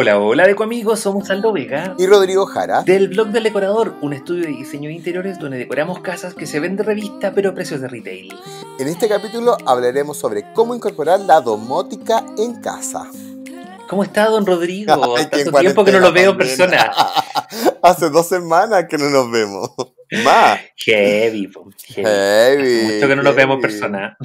Hola, hola de amigos, somos Aldo Vega y Rodrigo Jara del blog del decorador, un estudio de diseño de interiores donde decoramos casas que se ven de revista pero a precios de retail. En este capítulo hablaremos sobre cómo incorporar la domótica en casa. ¿Cómo está don Rodrigo? Hace tiempo que no lo veo en persona. Hace dos semanas que no nos vemos. Más. Qué heavy. mucho que no nos vemos en persona.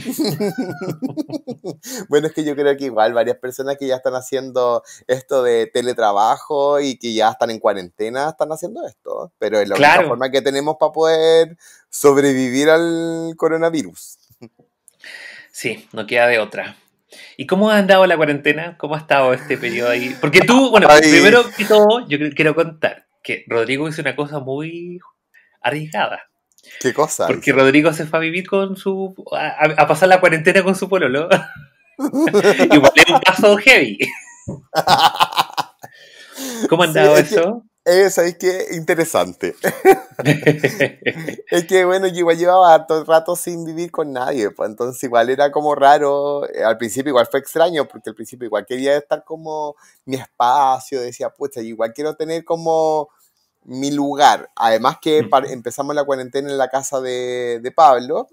bueno, es que yo creo que igual varias personas que ya están haciendo esto de teletrabajo y que ya están en cuarentena están haciendo esto. Pero es la única forma que tenemos para poder sobrevivir al coronavirus. Sí, no queda de otra. ¿Y cómo ha andado la cuarentena? ¿Cómo ha estado este periodo ahí? Porque tú, bueno, primero que todo, yo quiero contar que Rodrigo hizo una cosa muy arriesgada. ¿Qué cosa? Porque Rodrigo se fue a vivir con su. a, pasar la cuarentena con su pololo. Y volvió un paso heavy. ¿Cómo andaba eso? Es, es que interesante. es que bueno, yo igual llevaba el rato sin vivir con nadie, pues entonces igual era como raro. Eh, al principio igual fue extraño, porque al principio igual quería estar como mi espacio, decía, pucha, igual quiero tener como mi lugar. Además que empezamos la cuarentena en la casa de, de Pablo.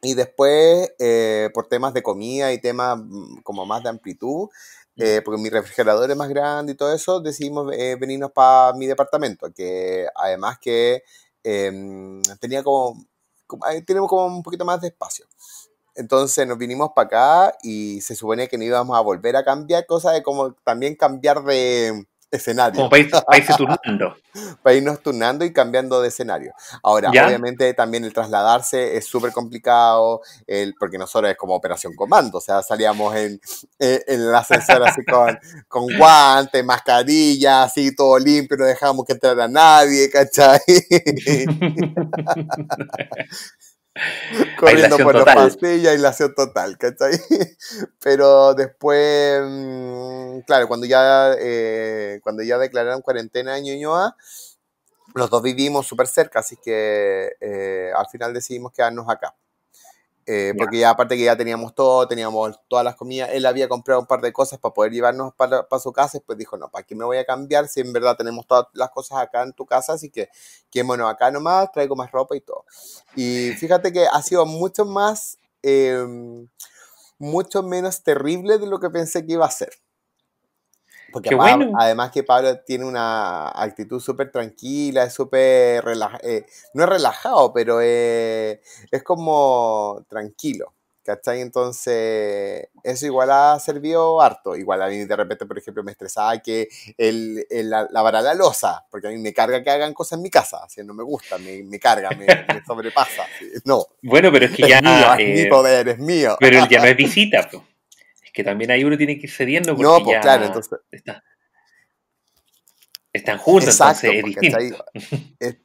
Y después, eh, por temas de comida y temas mm, como más de amplitud, eh, porque mi refrigerador es más grande y todo eso, decidimos eh, venirnos para mi departamento, que además que em, tenía como, tenemos como un poquito más de espacio. Entonces nos vinimos para acá y se supone que no íbamos a volver a cambiar, cosa de como también cambiar de, escenario. Como país, países turnando. para irnos turnando y cambiando de escenario. Ahora, obviamente también el trasladarse es súper complicado, el, porque nosotros es como operación comando, o sea, salíamos en, en el ascensor así con, guantes, mascarilla, así todo limpio, no dejábamos que entrara nadie, ¿cachai? Corriendo por la pastilla, aislación total, ¿cachai? Pero después, mm, claro, cuando ya, eh, cuando ya declararon cuarentena en Ñuñoa, los dos vivimos súper cerca, así que eh, al final decidimos quedarnos acá. Eh, porque ya aparte que ya teníamos todo, teníamos todas las comidas, él había comprado un par de cosas para poder llevarnos para, su casa, y pues dijo, no, ¿para qué me voy a cambiar si en verdad tenemos todas las cosas acá en tu casa? Así que bueno, acá nomás, traigo más ropa y todo. Y fíjate que ha sido mucho más, em, mucho menos terrible de lo que pensé que iba a ser. Porque bueno. además que Pablo tiene una actitud súper tranquila, es súper relajado, eh, no es relajado, pero eh, es como tranquilo. ¿Cachai? Entonces, eso igual ha servido harto. Igual a mí de repente, por ejemplo, me estresaba que el, el la losa, porque a mí me carga que hagan cosas en mi casa, si no me gusta, me, me carga, me, sobrepasa. No. Bueno, pero es que ya mi eh, poder es mío. Pero ya no es visita, tú que también ahí uno tiene que ir cediendo porque no, pues, ya claro, entonces... está, están juntos, Exacto, entonces es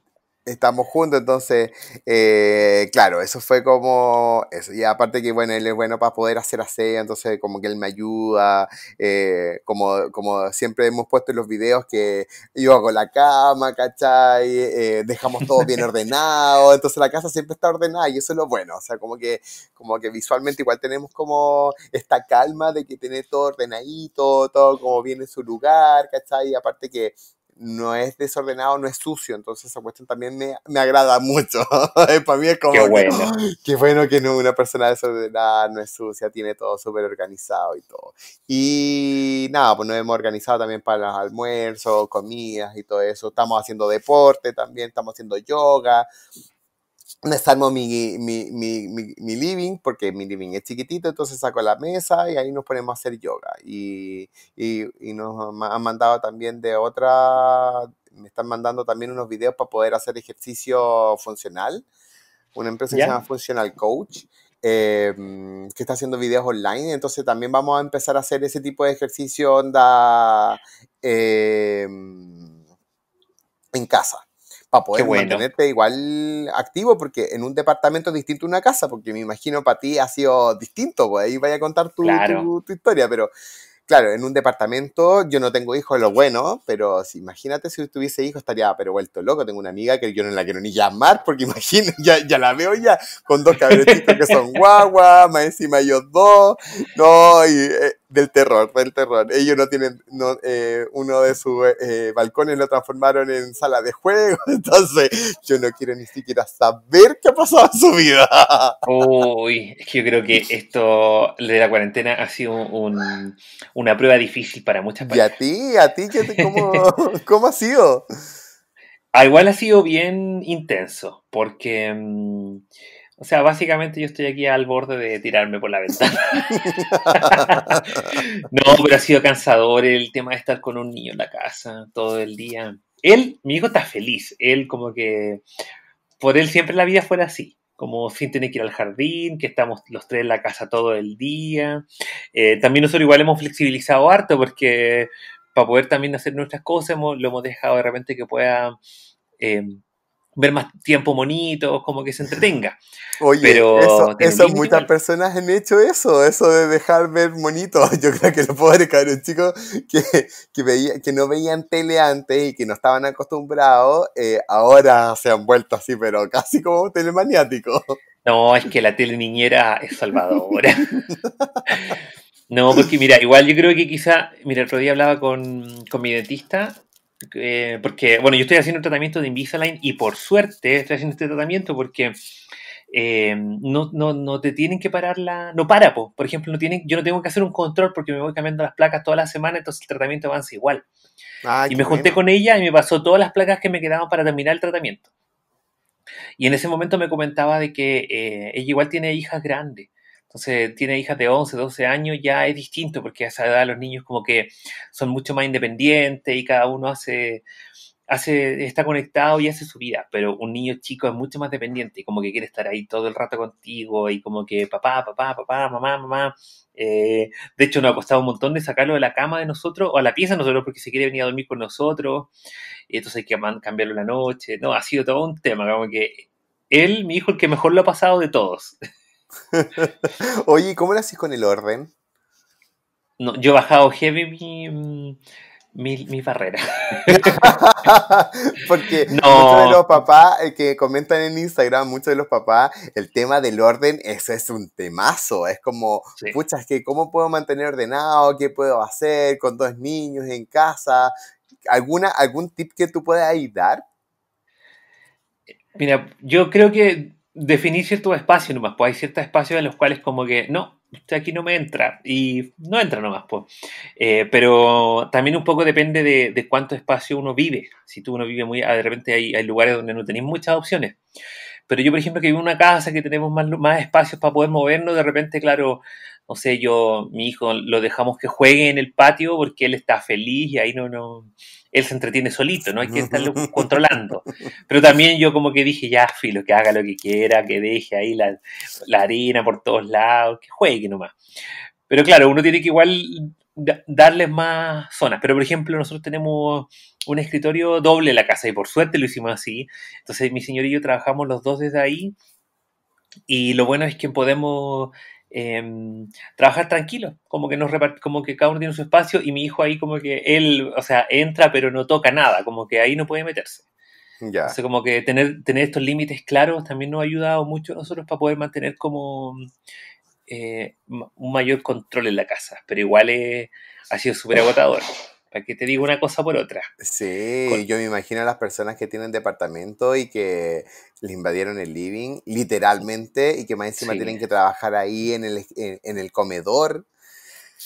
estamos juntos, entonces, eh, claro, eso fue como eso. Y aparte que, bueno, él es bueno para poder hacer aseo, entonces como que él me ayuda, eh, como, como siempre hemos puesto en los videos que yo hago la cama, ¿cachai? Eh, dejamos todo bien ordenado, entonces la casa siempre está ordenada y eso es lo bueno, o sea, como que, como que visualmente igual tenemos como esta calma de que tener todo ordenadito, todo como bien en su lugar, ¿cachai? Y aparte que no es desordenado, no es sucio, entonces esa cuestión también me, agrada mucho. Para mí es como... Qué bueno. qué bueno que no, una persona desordenada no es sucia, tiene todo súper organizado y todo. Y nada, pues nos hemos organizado también para los almuerzos, comidas y todo eso. Estamos haciendo deporte también, estamos haciendo yoga, me mi, mi, mi, living, porque mi living es chiquitito, entonces saco la mesa y ahí nos ponemos a hacer yoga. Y, nos han mandado también de otra, me están mandando también unos videos para poder hacer ejercicio funcional. Una empresa que se llama Functional Coach. Em, que está haciendo videos online, entonces también vamos a empezar a hacer ese tipo de ejercicio onda em, en casa para poder bueno. mantenerte igual activo, porque en un departamento es distinto a una casa, porque me imagino para ti ha sido distinto, pues ahí vaya a contar tu, tu, historia, pero claro, en un departamento yo no tengo hijos, lo bueno, pero si, imagínate si tuviese hijos estaría, pero vuelto loco, tengo una amiga que yo no la quiero ni llamar, porque imagino, ya, ya la veo ya con dos cabretitos que son guagua, más encima ellos dos, no, y, eh, del terror, del terror. Ellos no tienen, eh, uno de sus eh, balcones lo transformaron en sala de juego, entonces yo no quiero ni siquiera saber qué ha pasado en su vida. Uy, es que yo creo que esto de la cuarentena ha sido una prueba difícil para muchas personas. ¿Y a ti? ¿A ti cómo, ha sido? Ah, igual ha sido bien intenso, porque... Mm, o sea, básicamente yo estoy aquí al borde de tirarme por la ventana. no, pero ha sido cansador el tema de estar con un niño en la casa todo el día. Él, mi hijo está feliz. Él como que por él siempre la vida fuera así como sin tener que ir al jardín, que estamos los tres en la casa todo el día. Eh, también nosotros igual hemos flexibilizado harto porque para poder también hacer nuestras cosas lo hemos dejado de repente que pueda eh, ver más tiempo monitos como que se entretenga. Oye, Pero eso, muchas personas han hecho eso, eso de dejar ver monitos. Yo creo que los pobres chicos que, que, veía, que no veían tele antes y que no estaban acostumbrados, eh, ahora se han vuelto así, pero casi como telemaniáticos. No, es que la tele niñera es salvadora. no, porque mira, igual yo creo que quizá, mira, el otro día hablaba con, con mi dentista eh, porque, bueno, yo estoy haciendo un tratamiento de Invisalign y por suerte estoy haciendo este tratamiento porque eh, no, no, no, te tienen que parar la... No para, por ejemplo, no tienen, yo no tengo que hacer un control porque me voy cambiando las placas toda la semana, entonces el tratamiento avanza igual. Ah, y me junté con ella y me pasó todas las placas que me quedaban para terminar el tratamiento. Y en ese momento me comentaba de que eh, ella igual tiene hijas grandes. Entonces, tiene hijas de 11, 12 años, ya es distinto, porque a esa edad los niños como que son mucho más independientes y cada uno hace, hace, está conectado y hace su vida, pero un niño chico es mucho más dependiente y como que quiere estar ahí todo el rato contigo y como que papá, papá, papá, mamá, mamá. Eh, de hecho, nos ha costado un montón de sacarlo de la cama de nosotros o a la pieza de nosotros porque se quiere venir a dormir con nosotros y entonces hay que cambiarlo la noche. No, ha sido todo un tema, como que él, mi hijo, el que mejor lo ha pasado de todos. Oye, ¿cómo lo con el orden? No, yo he bajado heavy mi, mm, mi, barrera. Porque muchos de los papás eh, que comentan en Instagram, muchos de los papás, el tema del orden, eso es un temazo. Es como, puchas, que ¿cómo puedo mantener ordenado? ¿Qué puedo hacer con dos niños en casa? ¿Alguna, ¿Algún tip que tú puedas ahí dar? Mira, yo creo que definir ciertos espacios nomás, pues hay ciertos espacios en los cuales como que no, usted aquí no me entra y no entra nomás, pues. Eh, pero también un poco depende de, cuánto espacio uno vive. Si tú uno vive muy, ah, de repente hay, lugares donde no tenéis muchas opciones. Pero yo, por ejemplo, que vivo en una casa que tenemos más, más espacios para poder movernos, de repente, claro, no sé, yo, mi hijo, lo dejamos que juegue en el patio porque él está feliz y ahí no, no, él se entretiene solito, no hay que estarlo controlando. Pero también yo como que dije, ya, filo, que haga lo que quiera, que deje ahí la, harina por todos lados, que juegue nomás. Pero claro, uno tiene que igual darles más zonas. Pero, por ejemplo, nosotros tenemos un escritorio doble en la casa y por suerte lo hicimos así. Entonces, mi señor y yo trabajamos los dos desde ahí. Y lo bueno es que podemos eh, trabajar tranquilo, como que nos como que cada uno tiene su espacio y mi hijo ahí como que él, o sea, entra pero no toca nada, como que ahí no puede meterse. Ya. sea, como que tener, tener estos límites claros también nos ha ayudado mucho a nosotros para poder mantener como eh, un mayor control en la casa, pero igual ha sido súper agotador para que te diga una cosa por otra. Sí, yo me imagino a las personas que tienen departamento y que le invadieron el living, literalmente, y que más encima tienen que trabajar ahí en el, en, el comedor.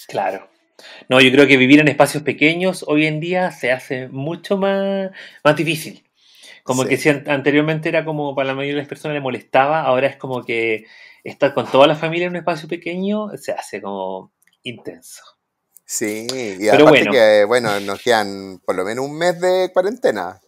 Claro. No, yo creo que vivir en espacios pequeños hoy en día se hace mucho más, más difícil. Como que si anteriormente era como para la mayoría de las personas le molestaba, ahora es como que estar con toda la familia en un espacio pequeño se hace como intenso. Sí, y aparte que, bueno, nos quedan por lo menos un mes de cuarentena.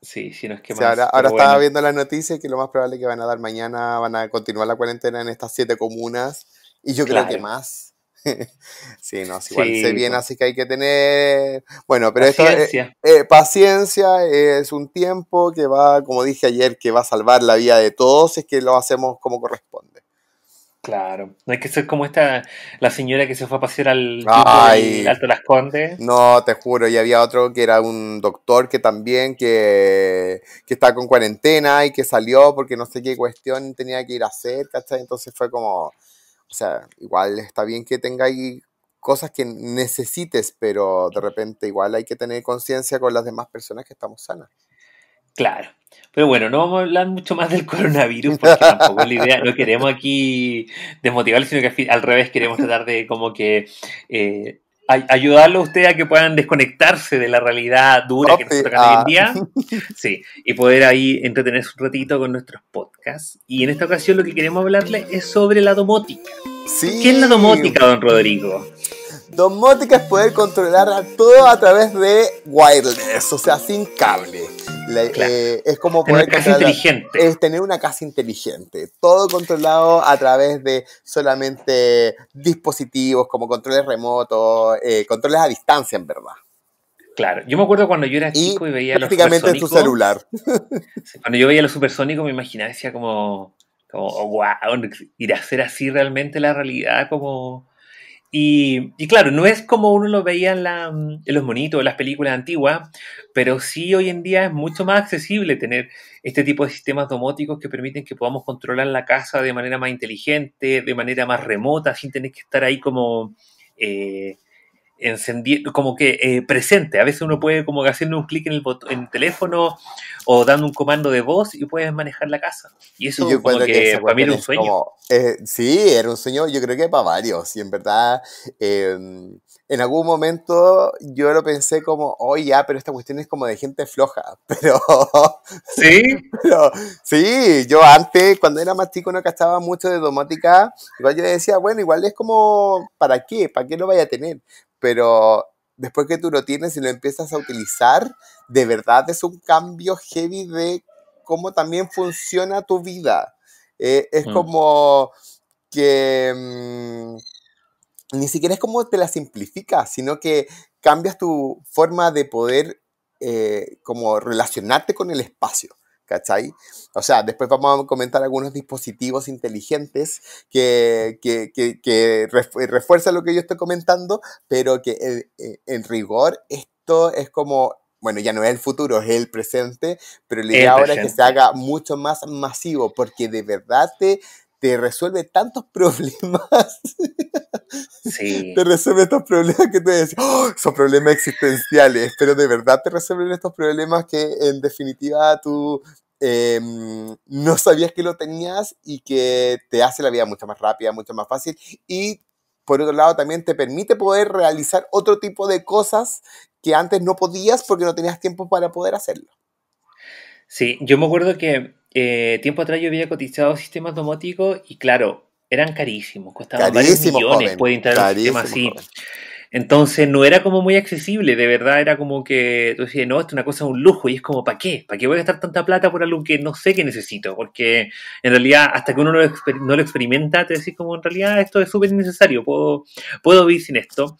Sí, si no es que ahora, estaba viendo las noticias que lo más probable que van a dar mañana, van a continuar la cuarentena en estas siete comunas y yo creo que más. sí, no, si igual se viene, así que hay que tener. Bueno, pero eh, paciencia. esto. Eh, paciencia es un tiempo que va, como dije ayer, que va a salvar la vida de todos, es que lo hacemos como corresponde. Claro, no hay que ser como esta, la señora que se fue a pasear al Ay, No, te juro, y había otro que era un doctor que también, que, que estaba con cuarentena y que salió porque no sé qué cuestión tenía que ir a hacer, ¿cachai? Entonces fue como, o sea, igual está bien que tengáis cosas que necesites, pero de repente igual hay que tener conciencia con las demás personas que estamos sanas. Claro. Pero bueno, no vamos a hablar mucho más del coronavirus porque tampoco es la idea, no queremos aquí desmotivar, sino que al revés queremos tratar de como que eh, ayudarlo a ustedes a que puedan desconectarse de la realidad dura que nos toca hoy en ah. día. Sí, y poder ahí entretenerse un ratito con nuestros podcasts. Y en esta ocasión lo que queremos hablarle es sobre la domótica. ¿Qué es la domótica, don Rodrigo? Domótica es poder controlar todo a través de wireless, o sea, sin cable. Eh, es como tener poder casa inteligente. Es tener una casa inteligente. Todo controlado a través de solamente dispositivos como controles remotos, eh, controles a distancia, en verdad. Claro, yo me acuerdo cuando yo era chico y veía los en tu celular. Cuando yo veía los supersónico me imaginaba, decía como, como wow, ir a hacer así realmente la realidad, como y, claro, no es como uno lo veía mm, en, los monitos, en las películas antiguas, pero sí hoy en día es mucho más accesible tener este tipo de sistemas domóticos que permiten que podamos controlar la casa de manera más inteligente, de manera más remota, sin tener que estar ahí como eh, encendiendo, como que eh, presente. A veces uno puede como que haciendo un clic en el, en teléfono o dando un comando de voz y puedes manejar la casa. Y eso y para mí era un sueño. Eh, sí, era un sueño yo creo que para varios. Y en verdad, em, en algún momento yo lo pensé como, oye, oh, ya, pero esta cuestión es como de gente floja. Pero... Sí. sí, yo antes, cuando era más chico, no gastaba mucho de domótica. Igual yo decía, bueno, igual es como, ¿para qué? ¿Para qué lo vaya a tener? pero después que tú lo tienes y lo empiezas a utilizar, de verdad es un cambio heavy de cómo también funciona tu vida. Eh, es mm. como que mm, ni siquiera es como te la simplifica, sino que cambias tu forma de poder eh, como relacionarte con el espacio. ¿cachai? O sea, después vamos a comentar algunos dispositivos inteligentes que, refuerzan lo que yo estoy comentando, pero que eh, eh, en, rigor esto es como... Bueno, ya no es el futuro, es el presente, pero la idea ahora es que se haga mucho más masivo, porque de verdad te, te resuelve tantos problemas. Sí. Te resuelve estos problemas que te decís, oh, son problemas existenciales, pero de verdad te resuelven estos problemas que en definitiva tú em, no sabías que lo tenías y que te hace la vida mucho más rápida, mucho más fácil y por otro lado también te permite poder realizar otro tipo de cosas que antes no podías porque no tenías tiempo para poder hacerlo. Sí, yo me acuerdo que eh, tiempo atrás yo había cotizado sistemas domóticos y claro, eran carísimos, costaban varios millones Entonces no era como muy accesible, de verdad era como que tú decías, no, esto es una cosa, un lujo, y es como, ¿para qué? ¿Para qué voy a gastar tanta plata por algo que no sé que necesito? Porque en realidad, hasta que uno no lo, experimenta, te decís como, en realidad esto es súper innecesario, puedo, puedo vivir sin esto.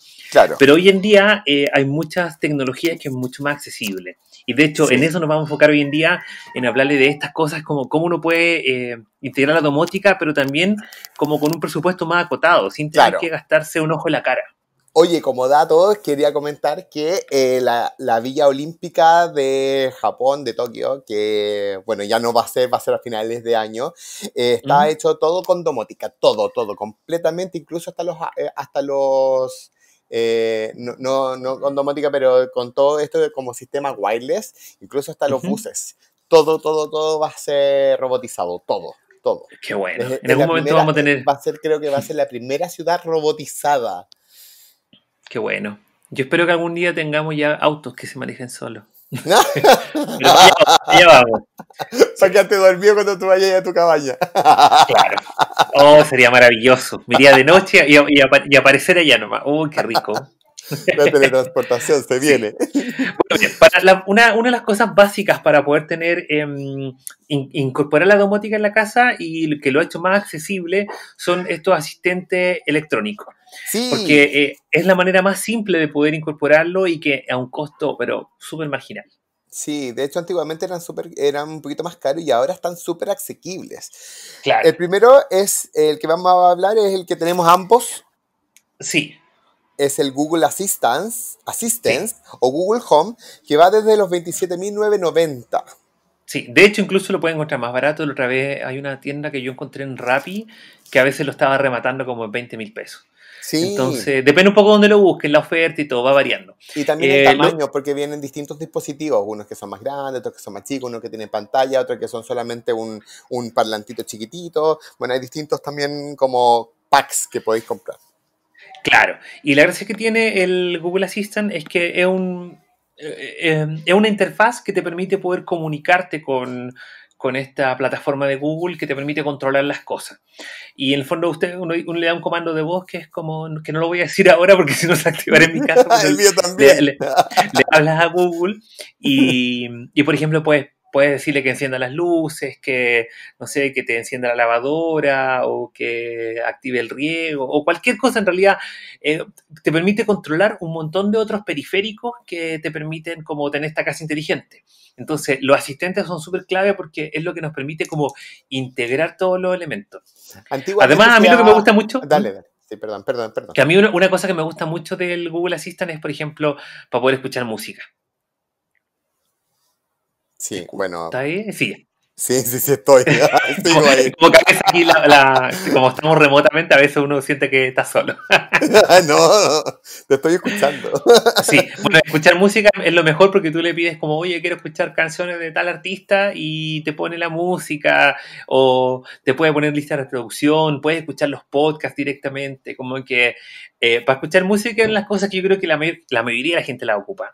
Pero hoy en día eh, hay muchas tecnologías que es mucho más accesible. Y de hecho, en eso nos vamos a enfocar hoy en día, en hablarle de estas cosas, como cómo uno puede eh, integrar la domótica, pero también como con un presupuesto más acotado, sin tener que gastarse un ojo en la cara. Oye, como dato, quería comentar que eh, la, Villa Olímpica de Japón, de Tokio, que bueno, ya no va a ser, va a ser a finales de año, eh, está hecho todo con domótica, todo, todo, completamente, incluso hasta los, hasta los eh, no, no, no, con domótica, pero con todo esto de como sistema wireless, incluso hasta los buses. Todo, todo, todo va a ser robotizado, todo, todo. Qué bueno. en algún momento vamos a tener. Va a ser, creo que va a ser la primera ciudad robotizada. Qué bueno. Yo espero que algún día tengamos ya autos que se manejen solos. Para que te dormido cuando tú vayas a tu cabaña. claro. Oh, sería maravilloso. Miría de noche y, y, aparecer allá nomás. Uy, oh, qué rico. La teletransportación se viene. Bueno, una, de las cosas básicas para poder tener, em, incorporar la domótica en la casa y que lo ha hecho más accesible son estos asistentes electrónicos. Sí. Porque eh, es la manera más simple de poder incorporarlo y que a un costo, pero súper marginal. Sí, de hecho antiguamente eran, super, eran un poquito más caros y ahora están súper asequibles. Claro. El primero es el que vamos a hablar, es el que tenemos ambos. Sí, es el Google Assistance, Assistance o Google Home, que va desde los 27.990. Sí, de hecho incluso lo pueden encontrar más barato. La otra vez hay una tienda que yo encontré en Rappi que a veces lo estaba rematando como en 20.000 pesos. Sí. Entonces, depende un poco de dónde lo busquen, la oferta y todo, va variando. Y también el eh, tamaño, porque vienen distintos dispositivos, unos que son más grandes, otros que son más chicos, unos que tienen pantalla, otros que son solamente un parlantito chiquitito. Bueno, hay distintos también como packs que podéis comprar. Claro. Y la gracia que tiene el Google Assistant es que es un eh, eh, es una interfaz que te permite poder comunicarte con, esta plataforma de Google que te permite controlar las cosas. Y en el fondo usted le da un comando de voz que es como, que no lo voy a decir ahora porque si no se activará en mi caso. también. Le, hablas a Google y, y, por ejemplo, pues puedes decirle que encienda las luces, que, no sé, que te encienda la lavadora o que active el riego o cualquier cosa en realidad. Eh, te permite controlar un montón de otros periféricos que te permiten como tener esta casa inteligente. Entonces, los asistentes son súper clave porque es lo que nos permite como integrar todos los elementos. Además, a mí lo que me gusta mucho... ¿Mm? Dale, dale. Sí, perdón, perdón, perdón. Que a mí una cosa que me gusta mucho del Google Assistant es, por ejemplo, para poder escuchar música. Sí, bueno. ¿Está ahí? Sí. Sí, sí, sí, estoy. Como que a veces aquí, la, como estamos remotamente, a veces uno siente que está solo. no, te estoy escuchando. sí, bueno, escuchar música es lo mejor porque tú le pides como, oye, quiero escuchar canciones de tal artista y te pone la música o te puede poner lista de reproducción, puedes escuchar los podcasts directamente, como que eh, para escuchar música es las cosas que yo creo que la mayoría de la gente la ocupa.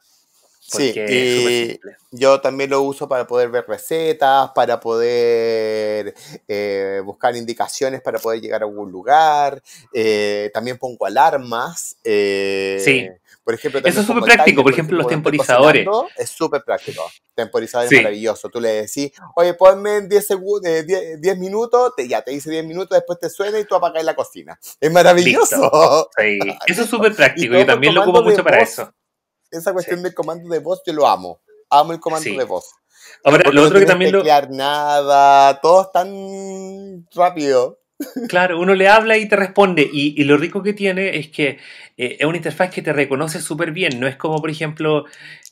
Sí, yo también lo uso para poder ver recetas, para poder eh, buscar indicaciones para poder llegar a algún lugar. Eh, también pongo alarmas. Eh, sí. Por ejemplo, Eso es súper práctico, por ejemplo, los temporizadores. Es súper práctico. Temporizador es maravilloso. Tú le decís, oye, ponme 10 segundos, 10 minutos, ya te dice 10 minutos, después te suena y tú apagas la cocina. Es maravilloso. Eso es súper práctico yo también lo ocupo mucho para eso esa cuestión de del comando de voz yo lo amo. Amo el comando de voz. Ahora, que también nada, todo es tan rápido. Claro, uno le habla y te responde. Y, lo rico que tiene es que eh, es una interfaz que te reconoce súper bien. No es como, por ejemplo,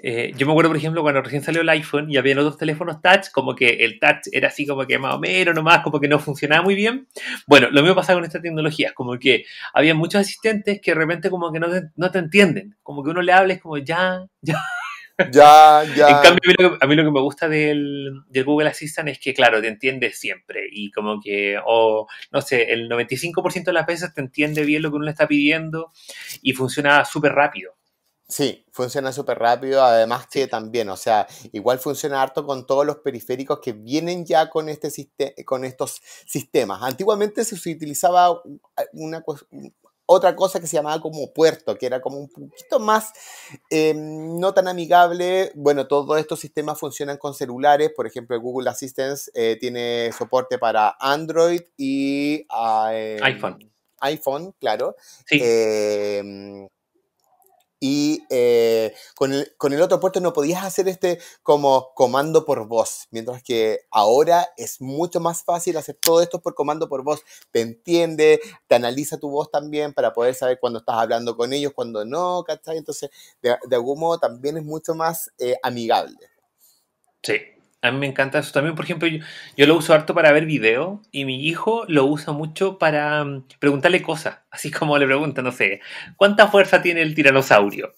eh, yo me acuerdo, por ejemplo, cuando recién salió el iPhone y había otros teléfonos touch, como que el touch era así como que más o menos nomás, como que no funcionaba muy bien. Bueno, lo mismo pasa con estas tecnologías, como que había muchos asistentes que de repente como que no no te entienden. Como que uno le habla y es como ya, ya. Ya, ya. En cambio, a mí lo que, me gusta del, Google Assistant es que, claro, te entiende siempre y como que, o no sé, el 95% de las veces te entiende bien lo que uno le está pidiendo y funciona súper rápido. Sí, funciona súper rápido, además que también, o sea, igual funciona harto con todos los periféricos que vienen ya con, este con estos sistemas. Antiguamente se utilizaba una, otra cosa que se llamaba como puerto, que era como un poquito más em, no tan amigable. Bueno, todos estos sistemas funcionan con celulares, por ejemplo, Google Assistance eh, tiene soporte para Android y ah, em, iPhone. iPhone, claro. Sí em, y eh, con, el, otro puerto no podías hacer este como comando por voz, mientras que ahora es mucho más fácil hacer todo esto por comando por voz. Te entiende, te analiza tu voz también para poder saber cuando estás hablando con ellos, cuando no, ¿cachai? Entonces, de, algún modo también es mucho más eh, amigable. Sí, a mí me encanta eso también. Por ejemplo, yo, lo uso harto para ver video y mi hijo lo usa mucho para mm, preguntarle cosas. Así como le pregunta, no sé, ¿cuánta fuerza tiene el tiranosaurio?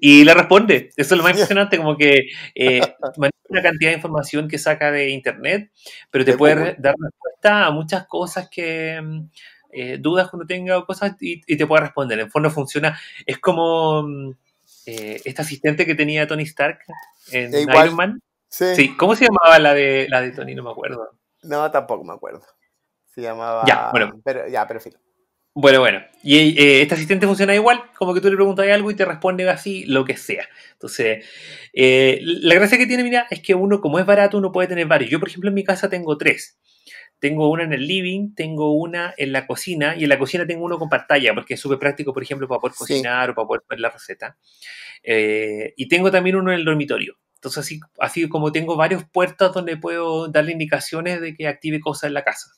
Y le responde. Eso es lo más impresionante, como que eh, maneja una cantidad de información que saca de internet, pero te puede dar respuesta a muchas cosas que. Mm, eh, dudas cuando tenga o cosas y, te puede responder. En fondo funciona. Es como. este asistente que tenía Tony Stark en e Iron Man. Sí. ¿Cómo se llamaba la de, la de Tony? No me acuerdo. No, tampoco me acuerdo. Se llamaba. Ya, bueno. Pero, ya, pero filo. Bueno, bueno. Y eh, este asistente funciona igual, como que tú le preguntas algo y te responde así lo que sea. Entonces, eh, la gracia que tiene, mira, es que uno, como es barato, uno puede tener varios. Yo, por ejemplo, en mi casa tengo tres. Tengo una en el living, tengo una en la cocina y en la cocina tengo uno con pantalla porque es súper práctico, por ejemplo, para poder cocinar o para poder ver la receta. Eh, y tengo también uno en el dormitorio. Entonces, así, así como tengo varios puertas donde puedo darle indicaciones de que active cosas en la casa.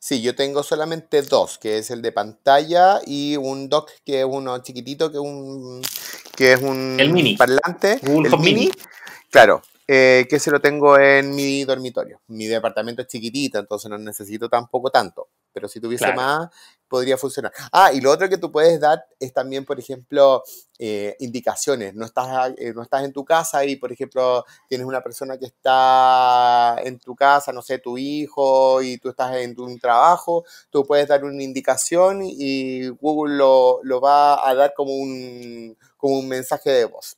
Sí, yo tengo solamente dos, que es el de pantalla y un dock que es uno chiquitito, que, un, que es un parlante. el mini. Claro, eh, que se lo tengo en mi dormitorio. Mi departamento es chiquitito, entonces no necesito tampoco tanto. Pero si tuviese más, podría funcionar. Ah, y lo otro que tú puedes dar es también, por ejemplo, eh, indicaciones. No estás, eh, no estás en tu casa y, por ejemplo, tienes una persona que está en tu casa, no sé, tu hijo, y tú estás en un trabajo, tú puedes dar una indicación y Google lo, lo va a dar como un, como un mensaje de voz.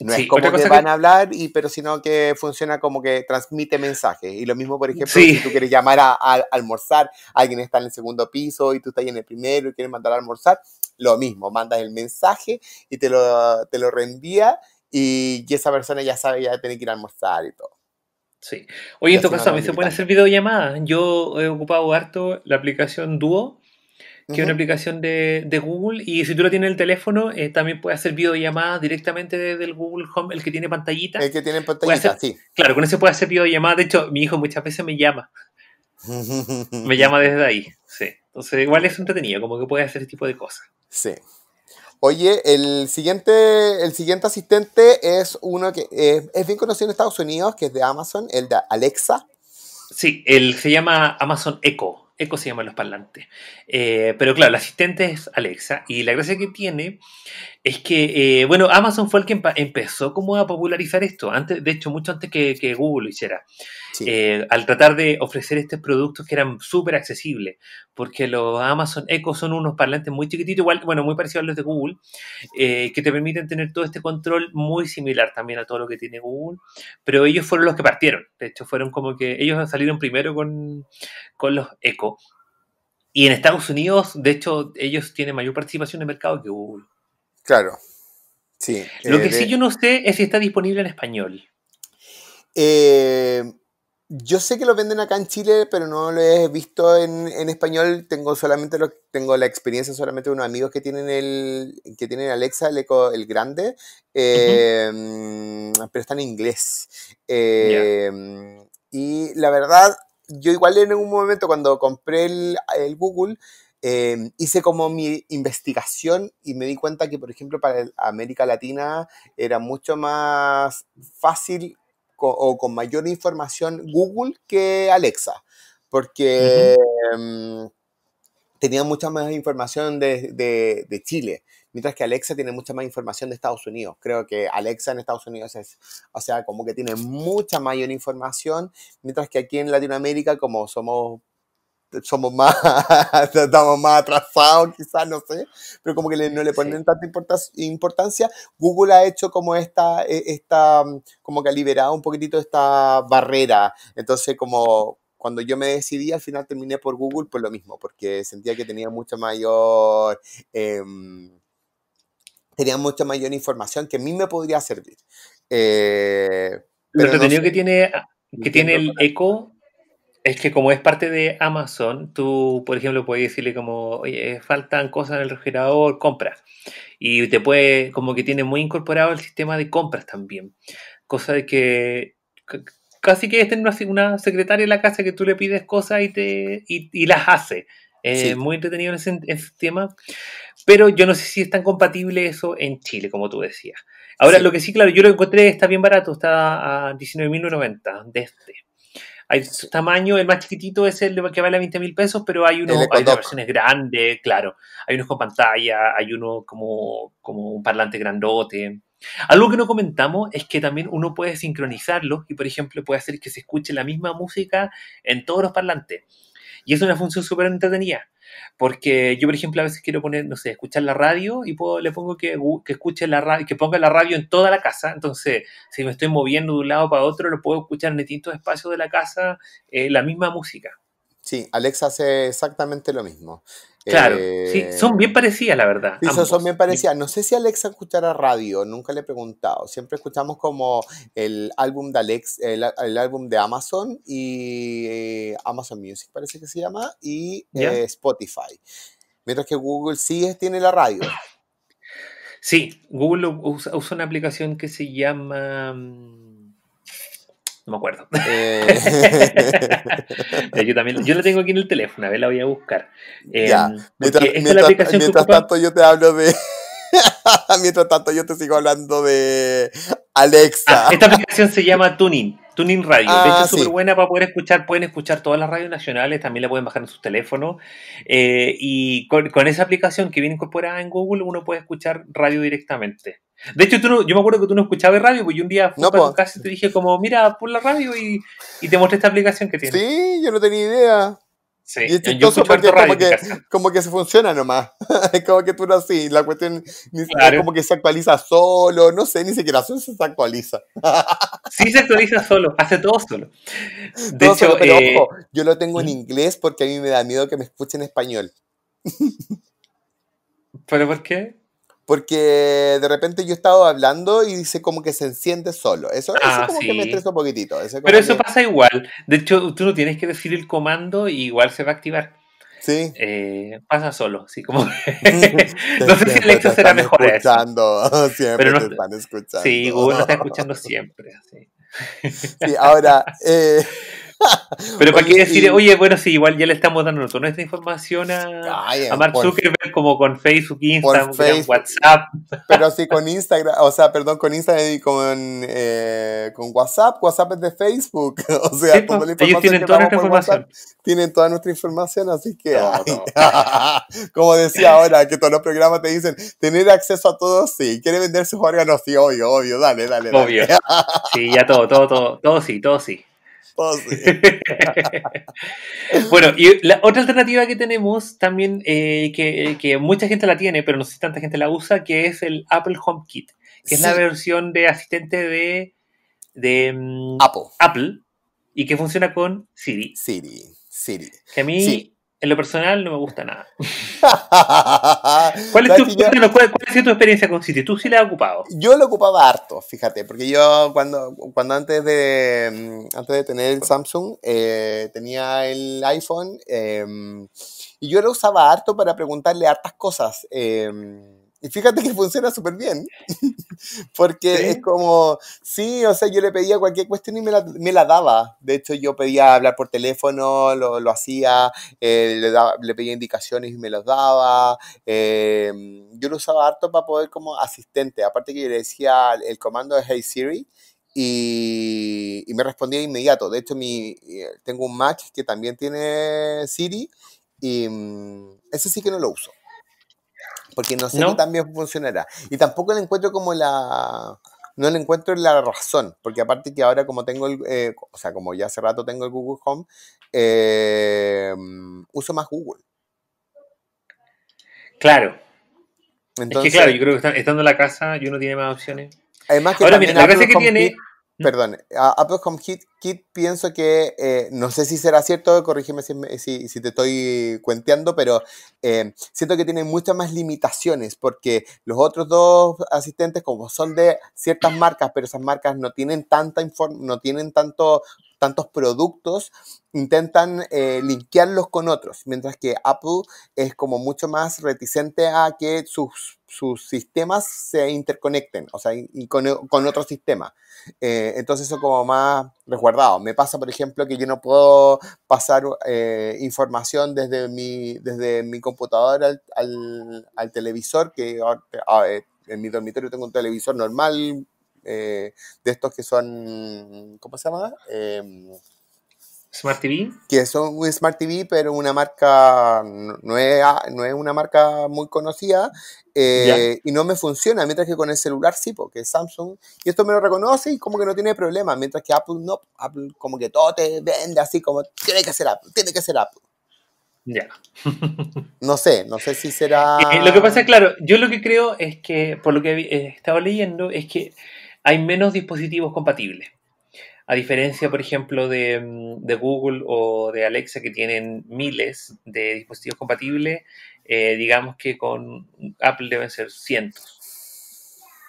No es como que van a hablar, y, pero sino que funciona como que transmite mensajes. Y lo mismo, por ejemplo, si tú quieres llamar a, almorzar, alguien está en el segundo piso y tú estás ahí en el primero y quieres mandar a almorzar, lo mismo, mandas el mensaje y te lo, te lo reenvía y, esa persona ya sabe, ya tiene que ir a almorzar y todo. Sí. Oye, en tu caso, a mí se pueden hacer videollamadas. Yo he ocupado harto la aplicación Duo que es una aplicación de, Google. Y si tú lo tienes en el teléfono, eh, también puedes hacer videollamadas directamente desde el Google Home, el que tiene pantallita. El que tiene pantallita, sí. Claro, con ese puedes hacer videollamadas. De hecho, mi hijo muchas veces me llama. me llama desde ahí, sí. Entonces, igual es entretenido, como que puede hacer ese tipo de cosas. Sí. Oye, el siguiente, el siguiente asistente es uno que eh, es bien conocido en Estados Unidos, que es de Amazon, el de Alexa. Sí, el se llama Amazon Echo. Eco se llaman los parlantes. Eh, pero claro, la asistente es Alexa y la gracia que tiene es que, eh, bueno, Amazon fue el que empezó como a popularizar esto, antes, de hecho, mucho antes que, Google lo hiciera, eh, al tratar de ofrecer estos productos que eran súper accesibles, porque los Amazon Echo son unos parlantes muy chiquititos, igual, bueno, muy parecidos a los de Google, eh, que te permiten tener todo este control muy similar también a todo lo que tiene Google, pero ellos fueron los que partieron, de hecho, fueron como que ellos salieron primero con, con los Echo. Y en Estados Unidos, de hecho, ellos tienen mayor participación en el mercado que Google. Claro. Sí. Lo eh, que sí yo no sé es si está disponible en español. Eh, yo sé que lo venden acá en Chile, pero no lo he visto en, en español. Tengo solamente lo, tengo la experiencia solamente de unos amigos que tienen el que tienen Alexa, el eco, el grande, eh, pero está en inglés. Y la verdad, yo igual en un momento cuando compré el, el Google Em, hice como mi investigación y me di cuenta que, por ejemplo, para América Latina era mucho más fácil o con mayor información Google que Alexa, porque em, tenía mucha más información de, de, Chile, mientras que Alexa tiene mucha más información de Estados Unidos. Creo que Alexa en Estados Unidos es, o sea, como que tiene mucha mayor información, mientras que aquí en Latinoamérica, como somos somos más, estamos más atrasados, quizás, no sé, pero como que no le ponen tanta importancia. Google ha hecho como esta, e, esta, mm, como que ha liberado un poquitito esta barrera. Entonces, como cuando yo me decidí, al final terminé por Google por lo mismo, porque sentía que tenía mucho mayor... Em, tenía mucha mayor información que a mí me podría servir. Eh, lo que tiene, que tiene el eco es que como es parte de Amazon, tú, por ejemplo, puedes decirle como, oye, faltan cosas en el refrigerador, compra. Y te puede, como que tiene muy incorporado el sistema de compras también. Cosa de que casi que este es tener una, secretaria en la casa que tú le pides cosas y, te, las hace. Es Muy entretenido en ese, tema. Pero yo no sé si es tan compatible eso en Chile, como tú decías. Ahora, lo que sí, claro, yo lo encontré, está bien barato, está a 19.990 de este hay su tamaño, el más chiquitito es el que vale 20 mil pesos, pero hay, unos, hay versiones grandes, claro. Hay unos con pantalla, hay uno como, como un parlante grandote. Algo que no comentamos es que también uno puede sincronizarlo y, por ejemplo, puede hacer que se escuche la misma música en todos los parlantes. Y es una función súper entretenida, porque yo, por ejemplo, a veces quiero poner, no sé, escuchar la radio y puedo, le pongo que, escuche la radio, que ponga la radio en toda la casa. Entonces, si me estoy moviendo de un lado para otro, lo puedo escuchar en distintos espacios de la casa, eh, la misma música. Sí, Alexa hace exactamente lo mismo. Claro, sí, eh, son bien parecidas, la verdad. Sí, son bien parecidas. No sé si Alexa escuchará radio, nunca le he preguntado. Siempre escuchamos como el álbum de Alex, el, álbum de Amazon y eh, Amazon Music parece que se llama, y eh, Spotify. Mientras que Google sí tiene la radio. Sí, Google usa una aplicación que se llama mm, no me acuerdo. Eh. Eh, yo también, yo la tengo aquí en el teléfono, a ver, la voy a buscar. Em, mientras, tanto yo te hablo de... mientras tanto yo te sigo hablando de Alexa. Ah, esta aplicación se llama Tuning. Tuning Radio. de ah, hecho, es súper buena para poder escuchar. Pueden escuchar todas las radios nacionales, también la pueden bajar en sus teléfonos. Eh, y con, esa aplicación que viene incorporada en Google, uno puede escuchar radio directamente. De hecho, yo me acuerdo que tú no escuchabas radio, porque yo un día fui pues. y te dije como, mira, pon la radio y, te mostré esta aplicación que tiene. Sí, yo no tenía idea. Sí, y es este porque como que, se funciona nomás. es como que tú no así, la cuestión ni como que se actualiza solo, no sé, ni siquiera se actualiza. sí se actualiza solo, hace todo solo. De hecho, eh, yo lo tengo en inglés porque a mí me da miedo que me escuchen español. ¿Pero por qué? Porque de repente yo estaba hablando y dice como que se enciende solo. Eso, ah, como que me estresa un poquitito. Pero eso pasa igual. De hecho, tú no tienes que decir el comando y igual se va a activar. Sí. Eh, pasa solo, Sí, como. no sé si el Alexa será mejor. Escuchando, eso. siempre no, te están escuchando. Sí, Google está escuchando siempre. sí, ahora. Eh, Pero para qué decir, oye, bueno, sí, igual ya le estamos dando nuestra información a, Mark Zuckerberg como con Facebook, Instagram, WhatsApp. Pero sí con Instagram, o sea, perdón, con Instagram y con, eh, con WhatsApp. WhatsApp es de Facebook. O sea, pues, ellos tienen toda nuestra información. tienen toda nuestra información, así que, como decía ahora, que todos los programas te dicen, tener acceso a todos, sí. ¿Quiere vender sus órganos? Sí, obvio, obvio, dale, dale. Obvio. Sí, ya todo, todo, todo, todo sí, todo sí. Oh, bueno, y la otra alternativa que tenemos también, eh, que, mucha gente la tiene, pero no sé si tanta gente la usa, que es el Apple HomeKit, que es la versión de asistente de, de mm, Apple. Apple. y que funciona con Siri. Siri, Siri. Que en lo personal no me gusta nada. ¿Cuál es, tu, ha sido tu experiencia con City? ¿Tú sí la has ocupado? Yo lo ocupaba harto, fíjate, porque yo cuando, antes, de, mm, antes de tener el Samsung eh, tenía el iPhone em, y yo lo usaba harto para preguntarle hartas cosas. Em, y fíjate que funciona súper bien, porque es como, sí, o sea, yo le pedía cualquier cuestión y me la, daba. De hecho, yo pedía hablar por teléfono, lo, hacía, eh, le, daba, pedía indicaciones y me los daba. Em, yo lo usaba harto para poder como asistente. Aparte que yo le decía el comando de Hey Siri y, me respondía inmediato. De hecho, mi, eh, tengo un Mac que también tiene Siri y mm, ese sí que no lo uso porque no sé si también funcionará. Y tampoco le encuentro como la... No le encuentro la razón, porque aparte que ahora como tengo el... Eh, o sea, como ya hace rato tengo el Google Home, em, uso más Google. Claro. Entonces, es que claro, yo creo que estando en la casa yo uno tiene más opciones. Además que Ahora, mira, la que tiene Perdón, Apple Home Kit, pienso que, eh, no sé si será cierto, corrígeme si, te estoy cuenteando, pero eh, siento que tiene muchas más limitaciones porque los otros dos asistentes como son de ciertas marcas, pero esas marcas no tienen tanta no tienen tanto tantos productos intentan eh, linkearlos con otros, mientras que Apple es como mucho más reticente a que sus, sistemas se interconecten, o sea, con, con otro sistema. Eh, entonces eso como más resguardado. Me pasa, por ejemplo, que yo no puedo pasar eh, información desde mi, desde mi computadora al, al, televisor, que ah, en mi dormitorio tengo un televisor normal eh, de estos que son, ¿cómo se llama? Em, Smart TV. Que son un Smart TV, pero una marca, ah, no es, una marca muy conocida eh, y no me funciona, mientras que con el celular sí, porque Samsung, y esto me lo reconoce y como que no tiene problema, mientras que Apple no, Apple como que todo te vende así como, tiene que ser Apple, tiene que ser Apple. Ya. no sé, no sé si será... Eh, lo que pasa, claro, yo lo que creo es que, por lo que he estado leyendo, es que hay menos dispositivos compatibles. A diferencia, por ejemplo, de, Google o de Alexa, que tienen miles de dispositivos compatibles, eh, digamos que con Apple deben ser cientos.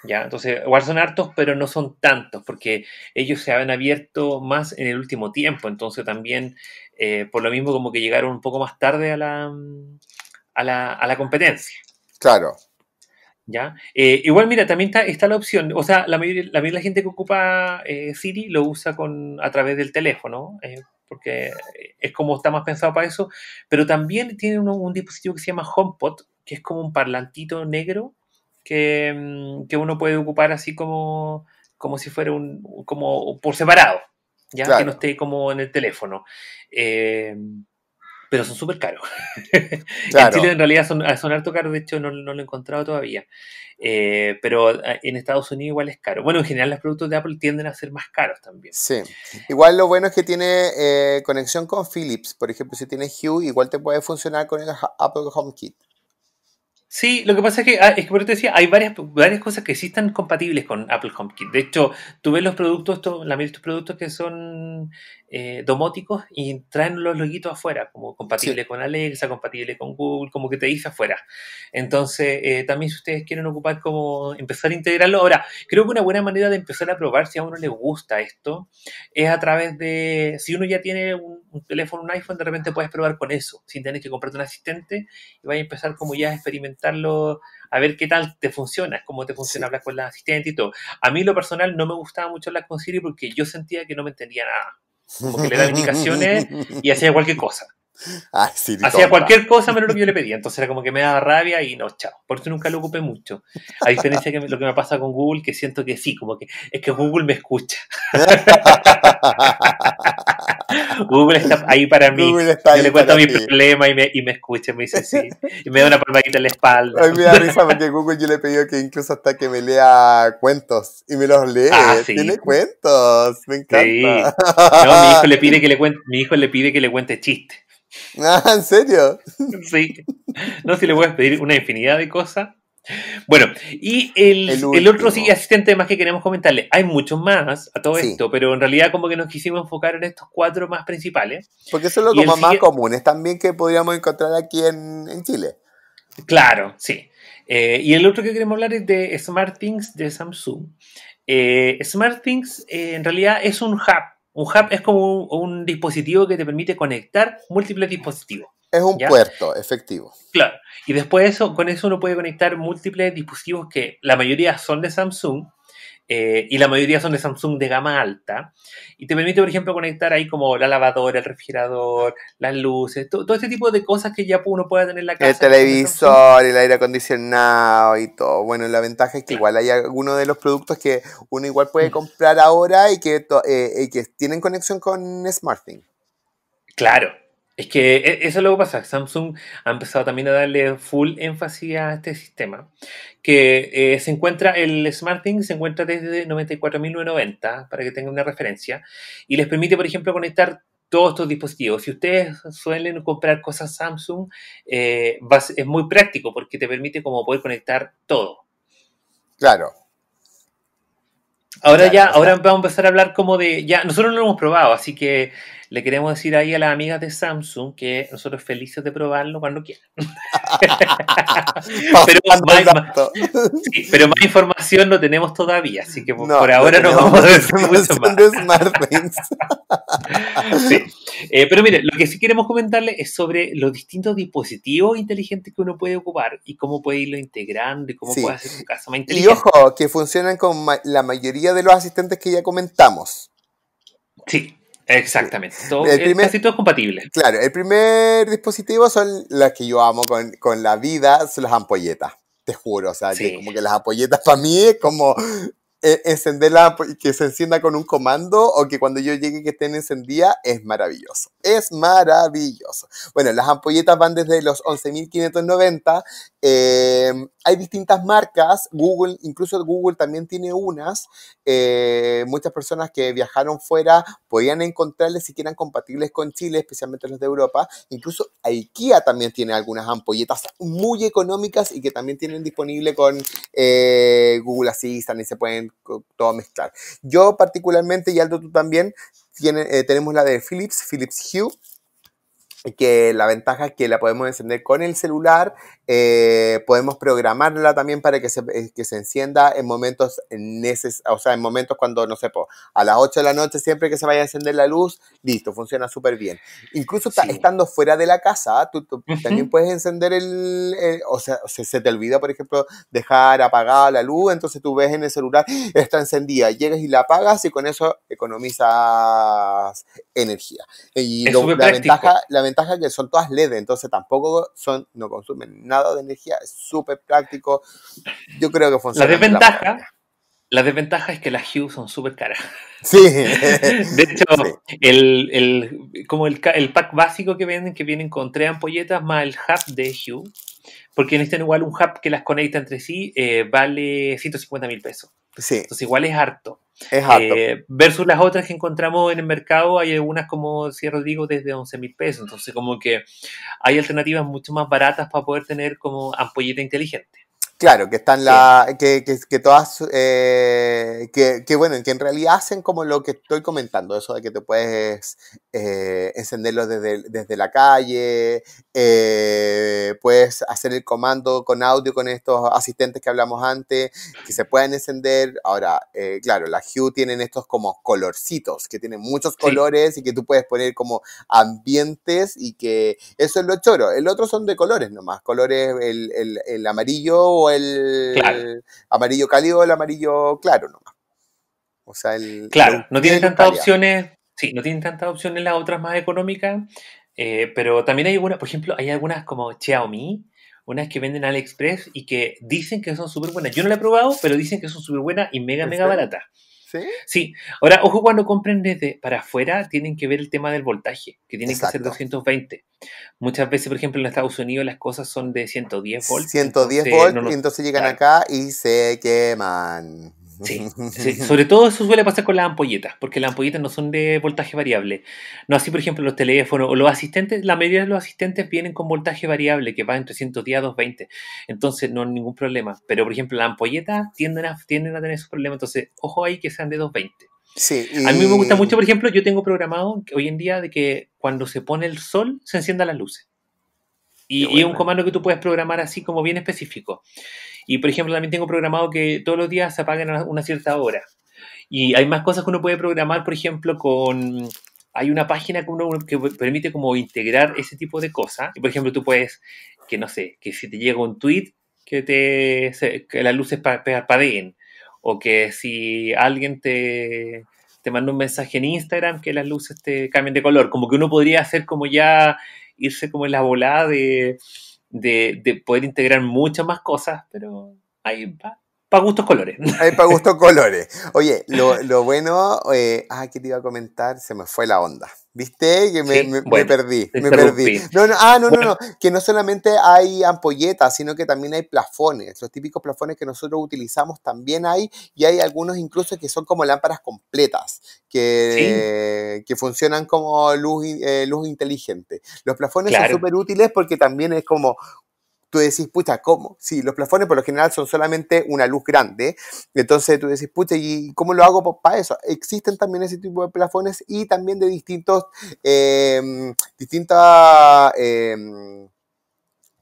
¿Ya? Entonces, igual son hartos, pero no son tantos, porque ellos se han abierto más en el último tiempo. Entonces, también, eh, por lo mismo, como que llegaron un poco más tarde a la, a la, a la competencia. Claro. ¿Ya? Eh, igual, mira, también está, está, la opción, o sea, la mayoría, de la gente que ocupa eh, Siri lo usa con, a través del teléfono, eh, porque es como está más pensado para eso, pero también tiene un, dispositivo que se llama HomePod, que es como un parlantito negro mm, que, uno puede ocupar así como, como si fuera un, como por separado, ¿ya? Que no esté como en el teléfono pero son súper caros. en Chile en realidad ah, son, harto caros, de hecho no, lo he encontrado todavía. Eh, pero ah, en Estados Unidos igual es caro. Bueno, en general los productos de Apple tienden a ser más caros también. Sí. Igual lo bueno es que tiene eh, conexión con Philips. Por ejemplo, si tienes Hue, igual te puede funcionar con el Apple HomeKit. Sí, lo que pasa es que, ah, es por eso te decía, hay varias, varias cosas que sí están compatibles con Apple HomeKit. De hecho, tú ves los productos, la mayoría de estos productos que son eh, domóticos y traen los loguitos afuera, como compatible con Alexa, compatible con Google, como que te dice afuera. Entonces, eh, también si ustedes quieren ocupar como empezar a integrarlo. Ahora, creo que una buena manera de empezar a probar si a uno le gusta esto es a través de, si uno ya tiene un, teléfono, un iPhone, de repente puedes probar con eso, sin tener que comprarte un asistente y vas a empezar como ya a experimentar a ver qué tal te funciona, cómo te funciona hablar con la asistente y todo. A mí lo personal no me gustaba mucho hablar con Siri porque yo sentía que no me entendía nada. Como que le daba indicaciones y hacía cualquier cosa. Hacía cualquier cosa menos lo que yo le pedía. Entonces era como que me daba rabia y no, chao. Por eso nunca lo ocupé mucho. A diferencia de lo que me pasa con Google, que siento que sí, como que es que Google me escucha. Google está ahí para mí. Yo le cuento mi problema y me, y me escucha, me dice sí. Y me da una palmadita en la espalda. Hoy me da risa porque Google yo le he pedido que incluso hasta que me lea cuentos y me los lee. Ah, Tiene cuentos, me encanta. Sí. No, mi hijo le pide que le cuente, mi hijo le pide que le cuente chistes. Ah, ¿en serio? Sí. No, si le puedes pedir una infinidad de cosas bueno, y el, otro asistente más que queremos comentarle, hay muchos más a todo esto, pero en realidad como que nos quisimos enfocar en estos cuatro más principales. Porque son los más comunes también que podríamos encontrar aquí en, Chile. Claro, sí. Eh, y el otro que queremos hablar es de SmartThings de Samsung. Eh, SmartThings eh, en realidad es un hub. Un hub es como un dispositivo que te permite conectar múltiples dispositivos. Es un puerto, efectivo. Claro. Y después de eso, con eso uno puede conectar múltiples dispositivos que la mayoría son de Samsung. Eh, y la mayoría son de Samsung de gama alta, y te permite, por ejemplo, conectar ahí como la lavadora, el refrigerador, las luces, todo este tipo de cosas que ya uno pueda tener en la casa. El televisor, el aire acondicionado y todo. Bueno, la ventaja es que igual hay algunos de los productos que uno igual puede mm. comprar ahora y que, eh, y que tienen conexión con SmartThing. Claro, es que e-, eso es lo pasa. Samsung ha empezado también a darle full énfasis a este sistema. Que eh, se encuentra, el SmartThings se encuentra desde 94.990, para que tengan una referencia. Y les permite, por ejemplo, conectar todos estos dispositivos. Si ustedes suelen comprar cosas Samsung, eh, es muy práctico porque te permite como poder conectar todo. Claro. Ahora ya, ahora vamos a empezar a hablar como de, ya, nosotros no lo hemos probado, así que le queremos decir ahí a las amigas de Samsung que nosotros felices de probarlo cuando quieran. pero, más, información no tenemos todavía, así que por, ahora no, vamos a decir mucho más. sí. Eh, pero mire, lo que sí queremos comentarle es sobre los distintos dispositivos inteligentes que uno puede ocupar y cómo puede irlo integrando y cómo puede hacer su casa más inteligente. Y ojo, que funcionan con la mayoría de los asistentes que ya comentamos. Sí, Exactamente. el primer, casi es compatible. Claro, el primer dispositivo son las que yo amo con, la vida, son las ampolletas. Te juro, o sea, que como que las ampolletas para mí es como e-, encenderla que se encienda con un comando o que cuando yo llegue que estén encendida es maravilloso. Es maravilloso. Bueno, las ampolletas van desde los 11.590. Em, hay distintas marcas. Google, incluso Google también tiene unas. Eh, muchas personas que viajaron fuera podían encontrarles si eran compatibles con Chile, especialmente los de Europa. Incluso IKEA también tiene algunas ampolletas muy económicas y que también tienen disponible con eh, Google Assistant y se pueden todo mezclar. Yo particularmente, y Aldo tú también, tiene, eh, tenemos la de Philips, Philips Hue, que la ventaja es que la podemos encender con el celular eh, podemos programarla también para que se, eh, que se encienda en momentos neces o sea, en momentos cuando, no sé, a las 8 de la noche, siempre que se vaya a encender la luz, listo, funciona súper bien. Incluso estando fuera de la casa, ah, tú, también puedes encender el, o sea, se, te olvida, por ejemplo, dejar apagada la luz, entonces tú ves en el celular, ¡ah! está encendida, llegas y la apagas y con eso economizas energía. Y la, ventaja, la ventaja es que son todas LED, entonces tampoco son, no consumen nada de energía, es súper práctico. Yo creo que funciona. La desventaja, la, desventaja es que las Hue son súper caras. De hecho, El, el, como el, el, pack básico que venden, que vienen con tres ampolletas más el hub de Hue, porque en este igual un hub que las conecta entre sí, eh, vale 150 mil pesos. Entonces igual es harto. Eh, versus las otras que encontramos en el mercado, hay algunas como decía Rodrigo desde 11 mil pesos. Entonces como que hay alternativas mucho más baratas para poder tener como ampolleta inteligente. Claro, que están la, que, que, que, todas, eh, que, bueno, que en realidad hacen como lo que estoy comentando, eso de que te puedes eh, encenderlo desde, la calle, eh, puedes hacer el comando con audio con estos asistentes que hablamos antes, que se pueden encender. Ahora, eh, claro, la Hue tienen estos como colorcitos, que tienen muchos colores y que tú puedes poner como ambientes y que eso es lo choro. El otro son de colores nomás, colores, el, el, el amarillo o el, amarillo cálido el amarillo claro nomás. O sea, el, claro, no tienen tantas opciones, sí, no tienen tantas opciones las otras más económicas, eh, pero también hay algunas, por ejemplo, hay algunas como Xiaomi, unas que venden AliExpress y que dicen que son súper buenas. Yo no la he probado, pero dicen que son súper buenas y mega, mega baratas. ¿Sí? Ahora, ojo cuando compren desde para afuera, tienen que ver el tema del voltaje, que tiene que ser 220. Muchas veces, por ejemplo, en Estados Unidos las cosas son de 110 volts. 110 volts, y entonces llegan acá y se queman. Sí, sobre todo eso suele pasar con las ampolletas, porque las ampolletas no son de voltaje variable. No así, por ejemplo, los teléfonos o los asistentes, la mayoría de los asistentes vienen con voltaje variable que va entre 110 a 220. Entonces, no hay ningún problema. Pero, por ejemplo, las ampolletas tienden a, tienden a tener esos problemas. Entonces, ojo ahí que sean de 220. Sí, A mí me gusta mucho, por ejemplo, yo tengo programado hoy en día de que cuando se pone el sol se enciendan las luces. Y, es un comando que tú puedes programar así como bien específico. Y por ejemplo, también tengo programado que todos los días se apaguen a una cierta hora. Y hay más cosas que uno puede programar, por ejemplo, con... Hay una página que, uno, que permite como integrar ese tipo de cosas. por ejemplo, tú puedes, que no sé, que si te llega un tweet, que, te, que las luces parpadeen. O que si alguien te, te manda un mensaje en Instagram, que las luces te cambien de color. Como que uno podría hacer como ya irse como en la volada de, de, de poder integrar muchas más cosas, pero ahí va para gustos colores. Hay para gustos colores. Oye, lo, bueno, eh, ah, ¿qué te iba a comentar? Se me fue la onda. ¿Viste? Que me, perdí, me perdí. No, no, ah, no, no, no, que no solamente hay ampolletas, sino que también hay plafones. Los típicos plafones que nosotros utilizamos también hay, y hay algunos incluso que son como lámparas completas, que, que funcionan como luz, eh, luz inteligente. Los plafones son súper útiles porque también es como tú decís, pucha, ¿cómo? Sí, los plafones por lo general son solamente una luz grande. Entonces tú decís, pucha, ¿y cómo lo hago para eso? Existen también ese tipo de plafones y también de distintos, em, distintas... Em,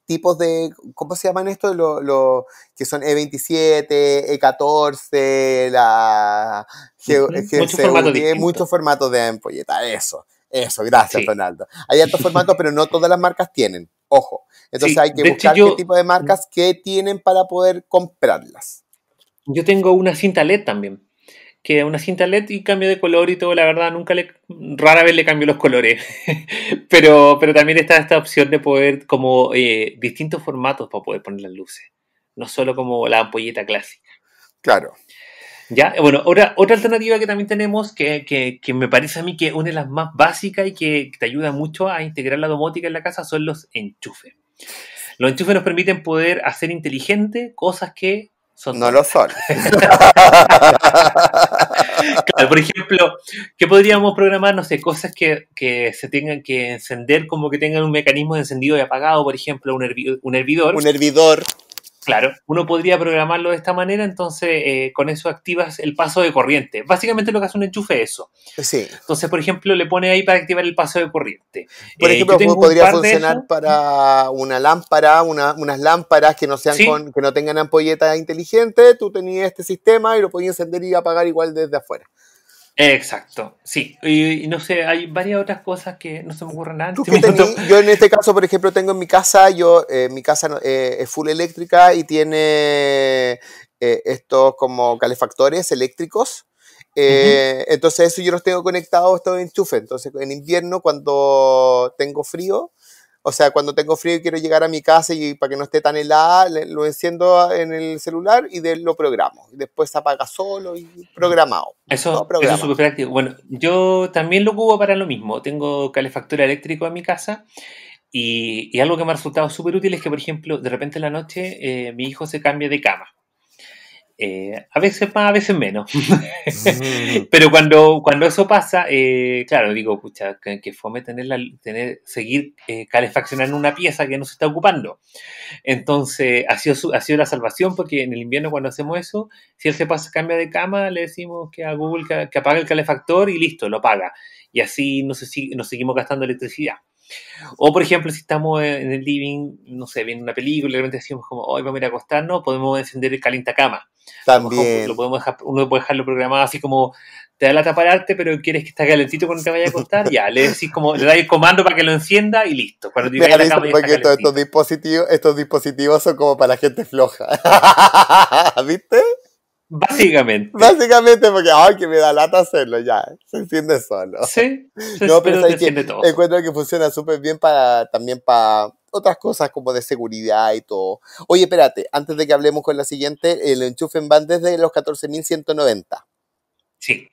tipos de, ¿cómo se llaman estos? Lo, que son E27, E14, la eh, muchos formatos, de ampolleta, eso, eso, gracias Ronaldo. Hay altos formatos, pero no todas las marcas tienen. Ojo. Entonces hay que buscar qué tipo de marcas que tienen para poder comprarlas. Yo tengo una cinta LED también. Que es una cinta LED y cambio de color y todo, la verdad, nunca le. rara vez le cambio los colores. pero, pero también está esta opción de poder, como eh, distintos formatos para poder poner las luces. No solo como la ampolleta clásica. Claro. Ya, bueno, otra, otra alternativa que también tenemos, que, me parece a mí que una de las más básicas y que te ayuda mucho a integrar la domótica en la casa, son los enchufes. Los enchufes nos permiten poder hacer inteligente cosas que son... No lo son. claro, por ejemplo, ¿qué podríamos programar? No sé, cosas que, se tengan que encender, como que tengan un mecanismo de encendido y apagado, por ejemplo, un, Un hervidor. Un hervidor Claro, uno podría programarlo de esta manera, entonces eh, con eso activas el paso de corriente. Básicamente lo que hace un enchufe es eso. Eh, sí. Entonces, por ejemplo, le pone ahí para activar el paso de corriente. Por eh, ejemplo, podría funcionar para una lámpara, unas lámparas que no sean que no tengan ampolleta inteligente. Tú tenías este sistema y lo podías encender y apagar igual desde afuera. Exacto, sí. Y, no sé, hay varias otras cosas que no se me ocurren antes. yo en este caso, por ejemplo, tengo en mi casa, yo eh, mi casa eh, es full eléctrica y tiene eh, estos como calefactores eléctricos. Entonces eso yo los tengo conectados, estos enchufe. Entonces en invierno cuando tengo frío, o sea, cuando tengo frío y quiero llegar a mi casa y para que no esté tan helada, lo enciendo en el celular y de, lo programo. Después se apaga solo y programado. Eso, es súper práctico. Bueno, yo también lo cubo para lo mismo. Tengo calefactor eléctrico en mi casa y, algo que me ha resultado súper útil es que, por ejemplo, de repente en la noche eh, mi hijo se cambia de cama. Eh, a veces más, a veces menos. Pero cuando, cuando eso pasa, eh, claro, digo, escucha, que, fome tener, seguir eh, calefaccionando una pieza que no se está ocupando. Entonces, ha sido, ha sido la salvación porque en el invierno cuando hacemos eso, si él se pasa, cambia de cama, le decimos que a Google que, apague el calefactor y listo, lo paga. Y así nos seguimos gastando electricidad. O, por ejemplo, si estamos en el living, no sé, viendo una película, y realmente decimos como, hoy vamos a ir a acostarnos, podemos encender el cama También. uno puede dejarlo programado así como, te da la arte, pero quieres que esté calentito cuando te vaya a acostar, ya, le decís como, le das el comando para que lo encienda y listo. estos dispositivos, estos dispositivos son como para la gente floja. ¿Viste? Básicamente. Básicamente, porque ay, que me da lata hacerlo ya. Se enciende solo. Sí. No, pero que encuentro que funciona súper bien para también para otras cosas como de seguridad y todo. Oye, espérate, antes de que hablemos con la siguiente, el enchufe en van desde los 14.190. Sí.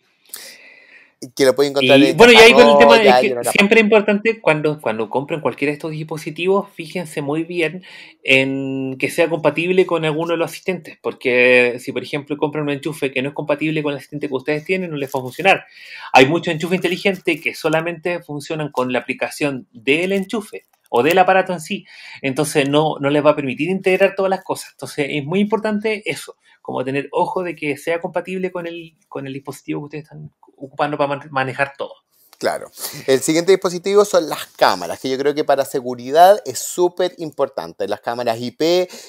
Bueno, y ahí con el tema de que siempre es importante cuando, cuando compren cualquiera de estos dispositivos, fíjense muy bien en que sea compatible con alguno de los asistentes, porque si por ejemplo compran un enchufe que no es compatible con el asistente que ustedes tienen, no les va a funcionar. Hay muchos enchufes inteligentes que solamente funcionan con la aplicación del enchufe o del aparato en sí. Entonces no, no les va a permitir integrar todas las cosas. Entonces es muy importante eso como tener ojo de que sea compatible con el, con el dispositivo que ustedes están ocupando para manejar todo. Claro. El siguiente dispositivo son las cámaras, que yo creo que para seguridad es súper importante. Las cámaras IP,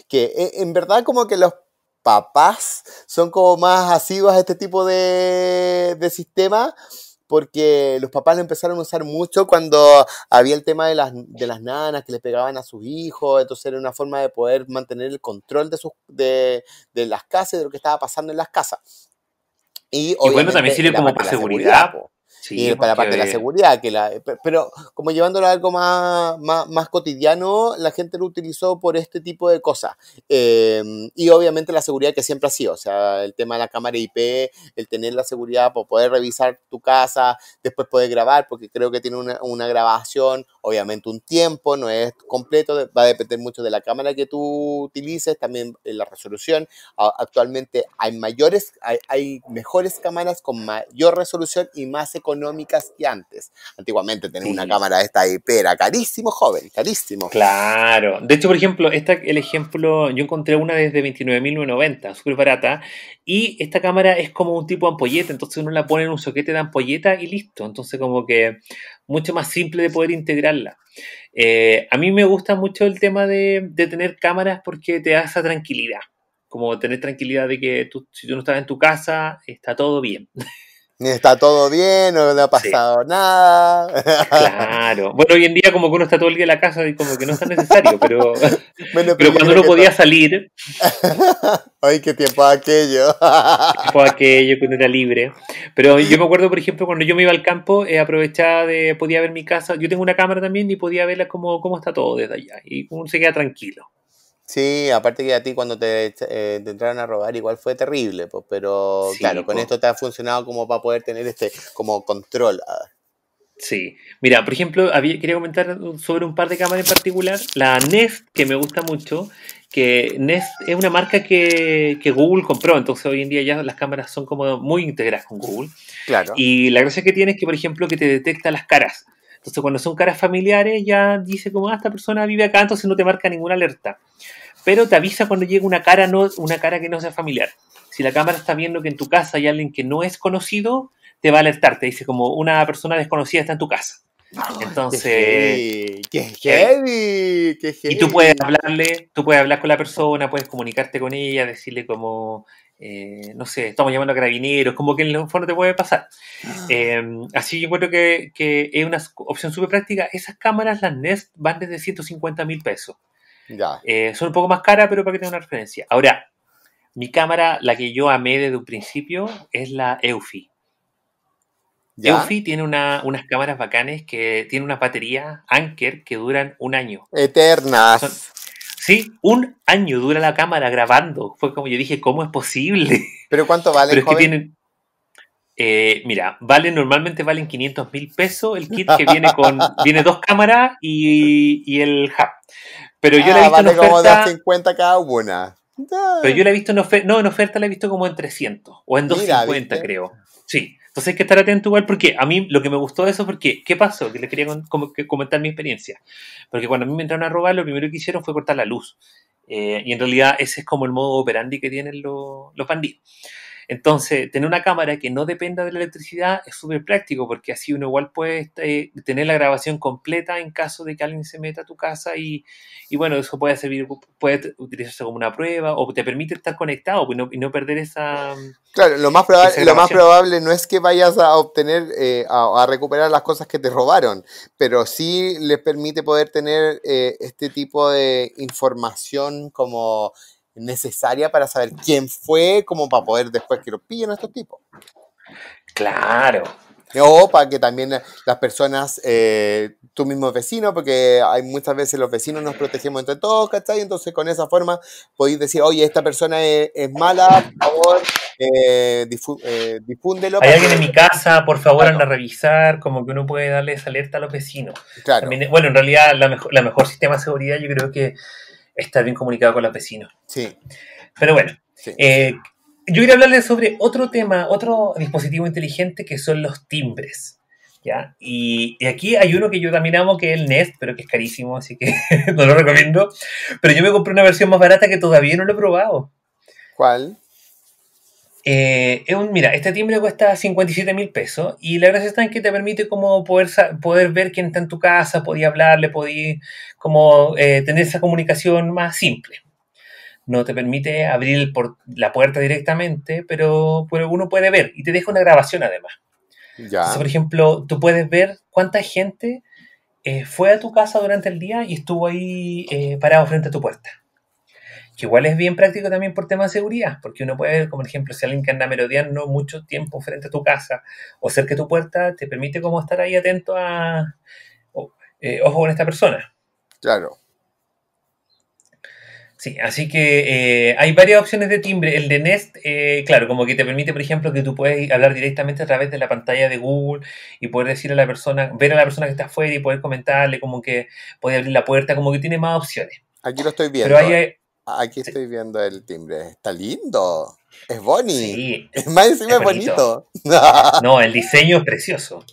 que e, en verdad como que los papás son como más asiduos a este tipo de, de sistema porque los papás lo empezaron a usar mucho cuando había el tema de las, de las nanas que le pegaban a sus hijos, entonces era una forma de poder mantener el control de, sus, de, las casas, de lo que estaba pasando en las casas. Y, bueno, también sirve como para seguridad. seguridad eh, y para la parte de la seguridad, que pero como llevándolo a algo más, más, cotidiano, la gente lo utilizó por este tipo de cosas. Em, y obviamente la seguridad que siempre ha sido, o sea, el tema de la cámara IP, el tener la seguridad por poder revisar tu casa, después poder grabar, porque creo que tiene una, grabación, obviamente un tiempo, no es completo, va a depender mucho de la cámara que tú utilices, también la resolución. Actualmente hay mayores, hay, hay mejores cámaras con mayor resolución y más económica económicas que antes. Antiguamente tener una cámara de esta era carísimo, joven, carísimo. Claro. De hecho, por ejemplo, esta, el ejemplo, yo encontré una desde 29.990, súper barata, y esta cámara es como un tipo ampolleta, entonces uno la pone en un soquete de ampolleta y listo. Entonces, como que mucho más simple de poder integrarla. Eh, a mí me gusta mucho el tema de, tener cámaras porque te da esa tranquilidad como tener tranquilidad de que tú, si tú no estás en tu casa, está todo bien. Ni está todo bien, no le ha pasado nada. Claro. Bueno, hoy en día como que uno está todo el día en la casa y como que no es tan necesario, pero, pero, cuando uno podía salir... ¡Ay, qué tiempo aquello! qué tiempo aquello, cuando era libre. Pero yo me acuerdo, por ejemplo, cuando yo me iba al campo, he eh, aprovechado de... Podía ver mi casa. Yo tengo una cámara también y podía verla como cómo está todo desde allá. Y uno se queda tranquilo. Sí, aparte que a ti cuando te, eh, entraron a robar igual fue terrible, pues, pero claro, con esto te ha funcionado como para poder tener este como control. Ah. Sí, mira, por ejemplo, quería comentar sobre un par de cámaras en particular, la Nest, que me gusta mucho, que Nest es una marca que, que Google compró, entonces hoy en día ya las cámaras son como muy integradas con Google. Claro. Y la gracia que tiene es que, por ejemplo, que te detecta las caras. Entonces, cuando son caras familiares, ya dice como, ah, esta persona vive acá, entonces no te marca ninguna alerta. Pero te avisa cuando llega una cara, no, una cara que no sea familiar. Si la cámara está viendo que en tu casa hay alguien que no es conocido, te va a alertar. Te dice como, una persona desconocida está en tu casa. Entonces. ¡Qué heavy! Qué eh, heavy, heavy. Y tú puedes hablarle, tú puedes hablar con la persona, puedes comunicarte con ella, decirle como, eh, no sé, estamos llamando a carabineros, como que en el fondo te puede pasar. Ah. Eh, así yo encuentro que, es una opción súper práctica. Esas cámaras, las Nest, van desde 150 mil pesos. Ya. Eh, son un poco más caras, pero para que tengan una referencia. Ahora, mi cámara, la que yo amé desde un principio, es la Eufy. Eufy tiene unas cámaras bacanes que tiene una batería Anker que duran un año. Eternas. Sí, un año dura la cámara grabando. Fue como yo dije, ¿cómo es posible? ¿Pero cuánto vale? Pero es que tienen. Eh, mira, vale normalmente valen 500 mil pesos el kit que viene con. viene dos cámaras y, el hub. Pero yo ah, la he ah, visto vale en como 50 cada una. Pero yo la he visto en oferta. No, en oferta la he visto como en 300 o en 250, creo. Sí. Entonces hay que estar atento igual porque a mí lo que me gustó de eso porque, ¿qué pasó? Que les quería comentar mi experiencia. Porque cuando a mí me entraron a robar, lo primero que hicieron fue cortar la luz. Eh, y en realidad ese es como el modo operandi que tienen los, los bandidos. Entonces, tener una cámara que no dependa de la electricidad es súper práctico porque así uno igual puede este, tener la grabación completa en caso de que alguien se meta a tu casa y, y bueno, eso puede servir, puede utilizarse como una prueba o te permite estar conectado y no, perder esa... Claro, lo más, probable, lo más probable no es que vayas a obtener, eh, a, recuperar las cosas que te robaron, pero sí les permite poder tener eh, este tipo de información como necesaria para saber quién fue, como para poder después que lo pillen a estos tipos. Claro. Eh, o para que también las personas, eh, tú mismo vecino, porque hay muchas veces los vecinos nos protegemos entre todos, ¿cachai? Entonces con esa forma podéis decir, oye, esta persona e-, es, mala, por favor, eh, eh difúndelo. Hay alguien en mi casa, por favor, anda a revisar, como que uno puede darles alerta a los vecinos. Claro. bueno, en realidad la, la mejor sistema de seguridad yo creo que estar bien comunicado con los vecinos. Sí. Pero bueno, eh, yo quería hablarles sobre otro tema, otro dispositivo inteligente que son los timbres. ¿ya? Y, y, aquí hay uno que yo también amo, que es el Nest, pero que es carísimo, así que no lo recomiendo. Pero yo me compré una versión más barata que todavía no lo he probado. ¿Cuál? Eh, un, mira, este timbre cuesta 57 mil pesos y la gracia está en que te permite como poder, poder ver quién está en tu casa, podía hablarle, podía como eh, tener esa comunicación más simple. No te permite abrir la puerta directamente, pero, uno puede ver y te deja una grabación además. Ya. por ejemplo, tú puedes ver cuánta gente eh, fue a tu casa durante el día y estuvo ahí parado frente a tu puerta que igual es bien práctico también por tema de seguridad, porque uno puede, ver como ejemplo, si alguien que anda merodeando mucho tiempo frente a tu casa o cerca de tu puerta, te permite como estar ahí atento a, eh, ojo con esta persona. Claro. Sí, así que eh, hay varias opciones de timbre. El de Nest, eh, claro, como que te permite, por ejemplo, que tú puedes hablar directamente a través de la pantalla de Google y poder decir a la persona, ver a la persona que está afuera y poder comentarle, como que puede abrir la puerta, como que tiene más opciones. Aquí lo estoy viendo. Pero hay, Ah, aquí estoy viendo el timbre. Está lindo. Es Bonnie. es más encima es bonito. no, el diseño es precioso.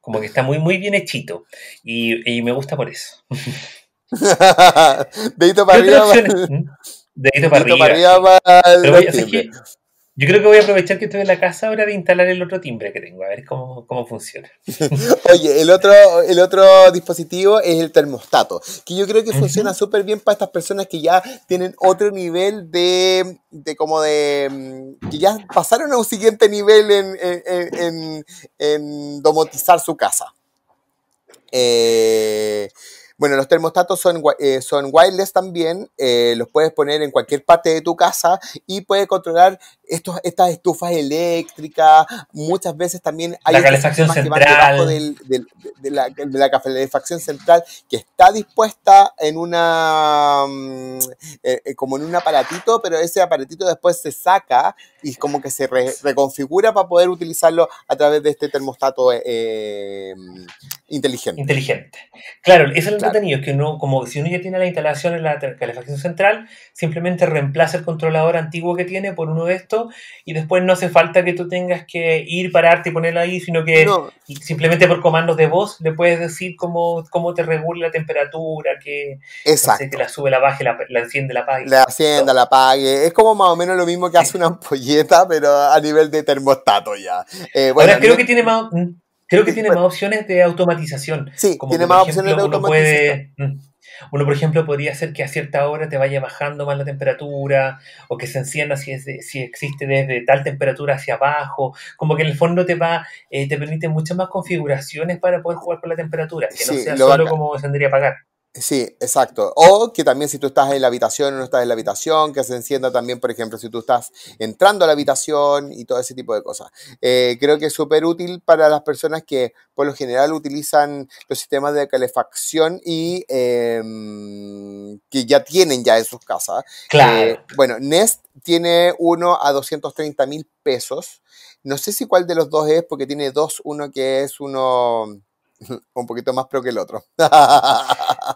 como que está muy, muy bien hechito. Y, y me gusta por eso. Dedito para arriba. Dedito para arriba. Para arriba yo creo que voy a aprovechar que estoy en la casa ahora de instalar el otro timbre que tengo, a ver cómo, funciona. Oye, el otro, el otro dispositivo es el termostato, que yo creo que funciona súper bien para estas personas que ya tienen otro nivel de, de como de, mm, que ya pasaron a un siguiente nivel en, en, en domotizar su casa. Eh, bueno, los termostatos son, eh, son wireless también, eh, los puedes poner en cualquier parte de tu casa y puedes controlar estas estufas eléctricas, muchas veces también hay la calefacción central. del, de, la, de, la, calefacción central que está dispuesta en una mm, eh, como en un aparatito, pero ese aparatito después se saca y como que se reconfigura para poder utilizarlo a través de este termostato Inteligente. Inteligente. Claro, eso es el contenido es que uno, como si uno ya tiene la instalación en la calefacción central, simplemente reemplaza el controlador antiguo que tiene por uno de estos y después no hace falta que tú tengas que ir, pararte y ponerlo ahí, sino que simplemente por comandos de voz le puedes decir cómo, cómo te regula la temperatura, que, Exacto. que la sube, la baje, la, enciende, la apague. La encienda, la apague. Es como más o menos lo mismo que hace una ampolleta, pero a nivel de termostato ya. Eh, bueno, creo que tiene más mm, Creo que tiene más opciones de automatización. Sí, como tiene más opciones de automatización. Mm, uno, por ejemplo, podría hacer que a cierta hora te vaya bajando más la temperatura o que se encienda si, es si existe desde tal temperatura hacia abajo. Como que en el fondo te va eh, te permite muchas más configuraciones para poder jugar con la temperatura, que no sea solo como se tendría a pagar. Sí, exacto. O que también si tú estás en la habitación o no estás en la habitación, que se encienda también, por ejemplo, si tú estás entrando a la habitación y todo ese tipo de cosas. Eh, creo que es súper útil para las personas que por lo general utilizan los sistemas de calefacción y em, que ya tienen ya en sus casas. Claro. Eh, bueno, Nest tiene uno a 230 mil pesos. No sé si cuál de los dos es, porque tiene dos, uno que es uno un poquito más pro que el otro.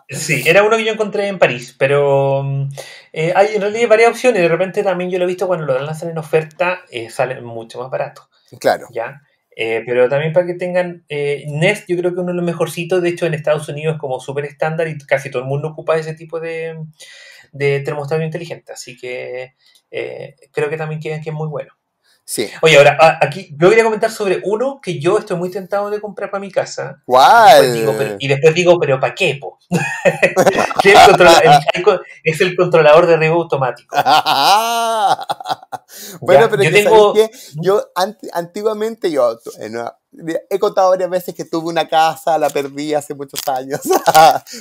Sí, era uno que yo encontré en París, pero mm, eh, hay en realidad varias opciones. De repente también yo lo he visto cuando lo lanzan en oferta, eh, sale mucho más barato. Claro. ¿Ya? Eh, pero también para que tengan eh, Nest, yo creo que uno de los mejorcitos, de hecho en Estados Unidos es como súper estándar y casi todo el mundo ocupa ese tipo de, de termostato inteligente, así que creo que también que, que es muy bueno. Oye, ahora, ah, aquí yo a comentar sobre uno que yo estoy muy tentado de comprar para mi casa. ¿Cuál? y después digo, pero ¿para qué? es, el controlador de riego automático. bueno, pero yo, que tengo... yo antiguamente, yo eh, he contado varias veces que tuve una casa, la perdí hace muchos años.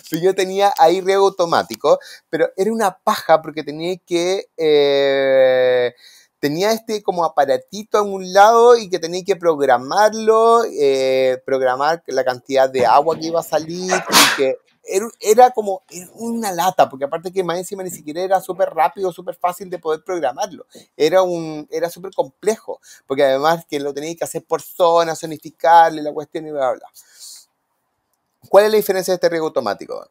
pero yo tenía ahí riego automático, pero era una paja porque tenía que... Eh, tenía este como aparatito en un lado y que tenía que programarlo, eh, programar la cantidad de agua que iba a salir y que era, como una lata, porque aparte que más encima ni siquiera era súper rápido, súper fácil de poder programarlo, era, un, era súper complejo, porque además que lo tenía que hacer por zona, zonificarle la cuestión y bla, bla, ¿Cuál es la diferencia de este riego automático,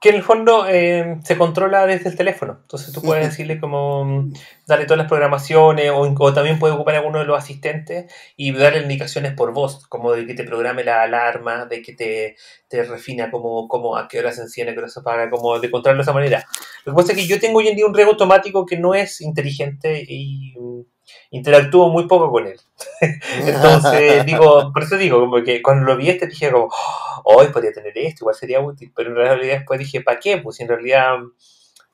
que en el fondo eh, se controla desde el teléfono. Entonces tú puedes decirle como mm, darle todas las programaciones o, también puedes ocupar a alguno de los asistentes y darle indicaciones por voz, como de que te programe la alarma, de que te, refina como, como a qué hora se enciende, a qué hora se apaga, como de controlarlo de esa manera. Lo que pasa es que yo tengo hoy en día un riego automático que no es inteligente y... Mm, interactúo muy poco con él. Entonces, digo, por eso digo, como que cuando lo vi este dije como, oh, hoy podría tener esto, igual sería útil, pero en realidad después dije, ¿para qué? Pues en realidad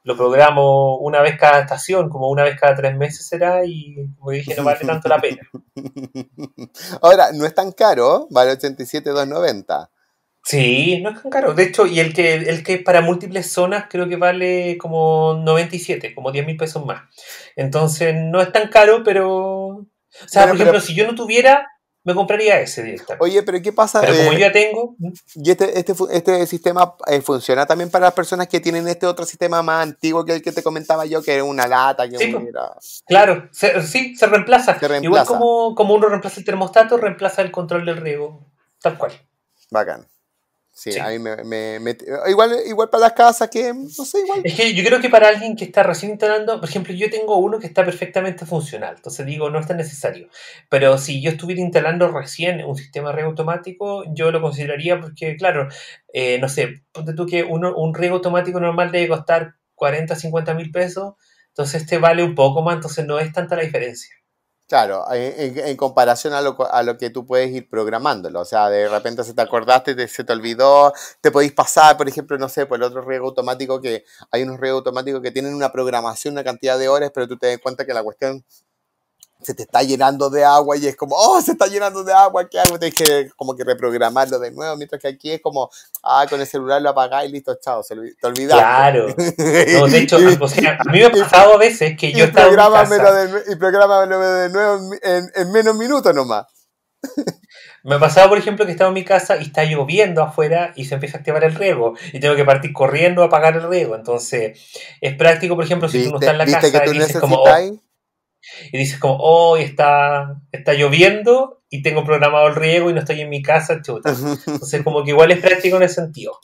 lo programo una vez cada estación, como una vez cada tres meses será, y como dije, no vale tanto la pena. Ahora, no es tan caro, vale 87,290. Sí, no es tan caro. De hecho, y el que, el que es para múltiples zonas creo que vale como 97, como 10 mil pesos más. Entonces, no es tan caro, pero... O sea, por ejemplo, si yo no tuviera, me compraría ese directamente. Oye, pero ¿qué pasa? Pero como yo ya tengo... ¿Y este, este, este sistema eh, funciona también para las personas que tienen este otro sistema más antiguo que el que te comentaba yo, que es una lata? Pues. Claro, sí, se reemplaza. Igual como, como uno reemplaza el termostato, reemplaza el control del riego, tal cual. Bacán. Sí, ahí me, me, igual, igual para las casas que, no sé, igual. Es que yo creo que para alguien que está recién instalando, por ejemplo, yo tengo uno que está perfectamente funcional, entonces digo, no es tan necesario. Pero si yo estuviera instalando recién un sistema de riego automático, yo lo consideraría porque, claro, eh, no sé, ponte tú que uno, un riego automático normal debe costar 40, 50 mil pesos, entonces este vale un poco más, entonces no es tanta la diferencia. Claro, en, comparación a lo, a lo que tú puedes ir programándolo. O sea, de repente se te acordaste, te, se te olvidó, te podéis pasar, por ejemplo, no sé, por el otro riego automático que hay unos riegos automáticos que tienen una programación, una cantidad de horas, pero tú te das cuenta que la cuestión se te está llenando de agua y es como, oh, se está llenando de agua, ¿qué hago? Tienes que como que reprogramarlo de nuevo, mientras que aquí es como, ah, con el celular lo apagáis y listo, chao, se, te olvidas. Claro. de hecho, a mí me ha pasado a veces que yo estaba y programámelo de nuevo en, menos minutos nomás. Me ha pasado, por ejemplo, que estaba en mi casa y está lloviendo afuera y se empieza a activar el riego y tengo que partir corriendo a apagar el riego. Entonces, es práctico, por ejemplo, si tú no estás en la casa que tú y como y dices como, hoy oh, está, está lloviendo y tengo programado el riego y no estoy en mi casa, chuta. Entonces como que igual es práctico en ese sentido.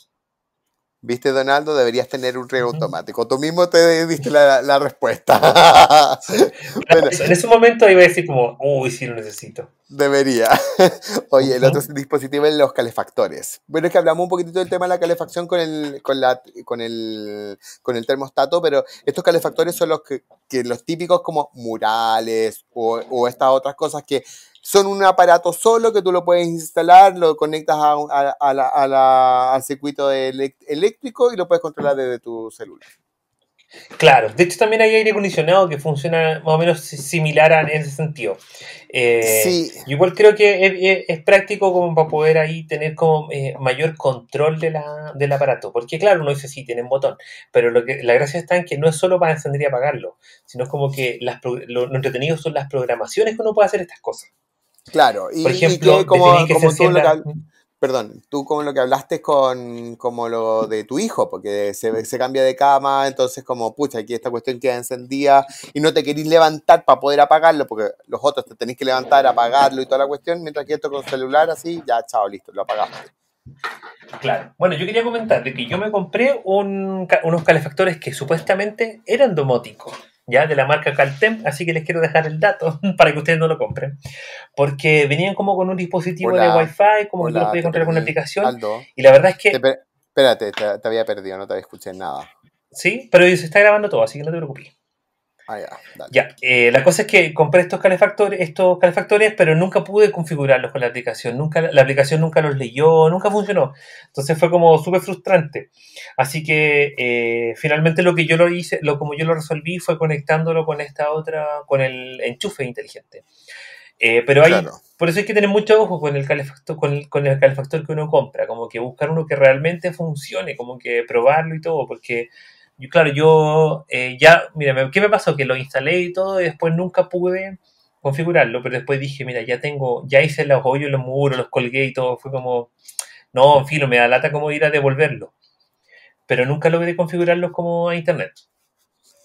Viste, Donaldo, deberías tener un riego automático. Tú mismo te diste la, respuesta. en ese momento iba a decir como, uy, sí lo necesito. Debería. Oye, el otro dispositivo es los calefactores. Bueno, es que hablamos un poquitito del tema de la calefacción con el, con la, con el, con el termostato, pero estos calefactores son los que, los típicos como murales o estas otras cosas que son un aparato solo que tú lo puedes instalar, lo conectas a, a, la, a la, al circuito eléctrico y lo puedes controlar desde tu celular. Claro, de hecho también hay aire acondicionado que funciona más o menos similar a, en ese sentido. Eh, Igual creo que es, práctico como para poder ahí tener como eh, mayor control del aparato, porque claro, uno dice sí, un botón, pero lo que, la gracia está en que no es solo para encender y apagarlo, sino es como que las, lo entretenido son las programaciones que uno puede hacer estas cosas. Claro, y, Por como, tú perdón, tú como lo que hablaste con como lo de tu hijo, porque se, se cambia de cama, entonces como, pucha, aquí esta cuestión queda encendida y no te querís levantar para poder apagarlo, porque los otros te tenés que levantar, apagarlo y toda la cuestión, mientras que esto con celular así, ya, chao, listo, lo apagaste. Claro. Bueno, yo quería comentar de que yo me compré unos calefactores que supuestamente eran domóticos ya de la marca Caltem, así que les quiero dejar el dato para que ustedes no lo compren, porque venían como con un dispositivo de Wi-Fi, como que lo podías controlar con una aplicación, y la verdad es que... espérate, te, había perdido, no te había escuchado nada. Sí, pero se está grabando todo, así que no te preocupes. Ah, ya, ya eh, la cosa es que compré estos calefactores, estos calefactores, pero nunca pude configurarlos con la aplicación. Nunca, la aplicación nunca los leyó, nunca funcionó. Entonces fue como súper frustrante. Así que eh, finalmente lo que yo lo hice, lo como yo lo resolví fue conectándolo con esta otra, con el enchufe inteligente. Eh, pero hay, por eso hay que tener mucho ojo con el, con el calefactor que uno compra, como que buscar uno que realmente funcione, como que probarlo y todo, porque yo, claro, yo eh, ya, mira, ¿qué me pasó? Que lo instalé y todo y después nunca pude configurarlo, pero después dije, mira, ya tengo, ya hice los hoyos, los muros, los colgué y todo, fue como, no, en fin, me da lata como ir a devolverlo. Pero nunca logré configurarlos como a internet.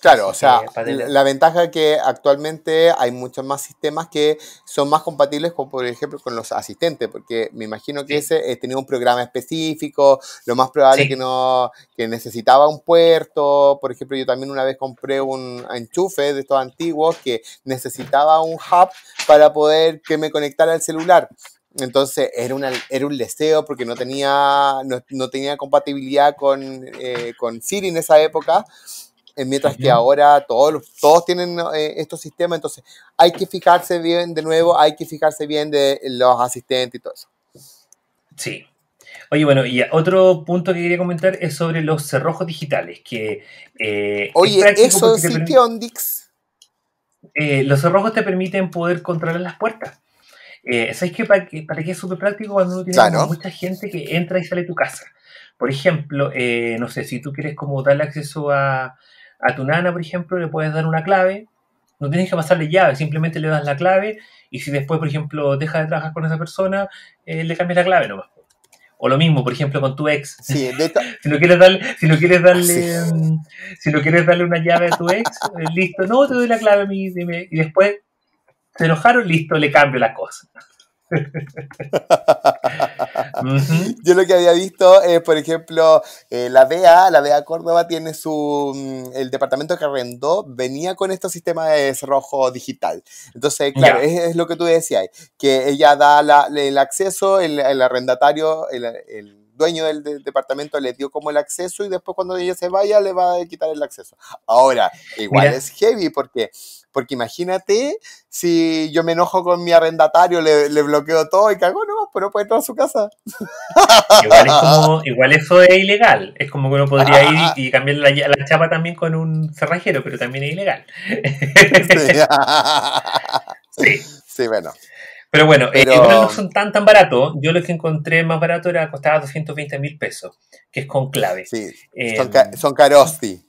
Claro, o sea, la, ventaja es que actualmente hay muchos más sistemas que son más compatibles con, por ejemplo, con los asistentes, porque me imagino que ese eh, tenía un programa específico, lo más probable es que no necesitaba un puerto, por ejemplo, yo también una vez compré un enchufe de estos antiguos que necesitaba un hub para poder que me conectara al celular. Entonces era, un era un deseo porque no tenía, no, no tenía compatibilidad con, eh, con Siri en esa época. Eh, mientras que ahora todos, todos tienen eh, estos sistemas, entonces hay que fijarse bien de nuevo, hay que fijarse bien de los asistentes y todo eso. Sí. Oye, bueno, y otro punto que quería comentar es sobre los cerrojos digitales, que... Eh, Oye, ¿eso existe Dix? los cerrojos te permiten poder controlar las puertas. ¿Sabes qué? Para, para qué es súper práctico cuando uno tiene mucha gente que entra y sale de tu casa. Por ejemplo, no sé, si tú quieres como darle acceso a, a tu nana, por ejemplo, le puedes dar una clave, no tienes que pasarle llave, simplemente le das la clave y si después, por ejemplo, deja de trabajar con esa persona, eh, le cambias la clave nomás. O lo mismo, por ejemplo, con tu ex. si no quieres darle, si no quieres darle, mm, si no quieres darle una llave a tu ex, eh, listo, no, te doy la clave a mí, y después se enojaron, listo, le cambio la cosa. Yo lo que había visto es, por ejemplo, eh, la DEA, la DEA Córdoba tiene su, mm, el departamento que arrendó venía con este sistema de cerrojo digital. Entonces, claro, es, lo que tú decías, que ella da el acceso, el, arrendatario, el dueño del, departamento le dio como el acceso y después cuando ella se vaya le va a quitar el acceso. Ahora, igual es heavy porque, porque imagínate si yo me enojo con mi arrendatario, le, bloqueo todo y cago, no, pues no puede entrar a su casa. Igual, es eso es ilegal. Es como que uno podría ir y cambiar la, la, chapa también con un cerrajero, pero también es ilegal. sí bueno. Pero bueno, eh, no son tan tan baratos. Yo lo que encontré más barato era costaba 220 mil pesos, que es con clave. Eh, son, caros, son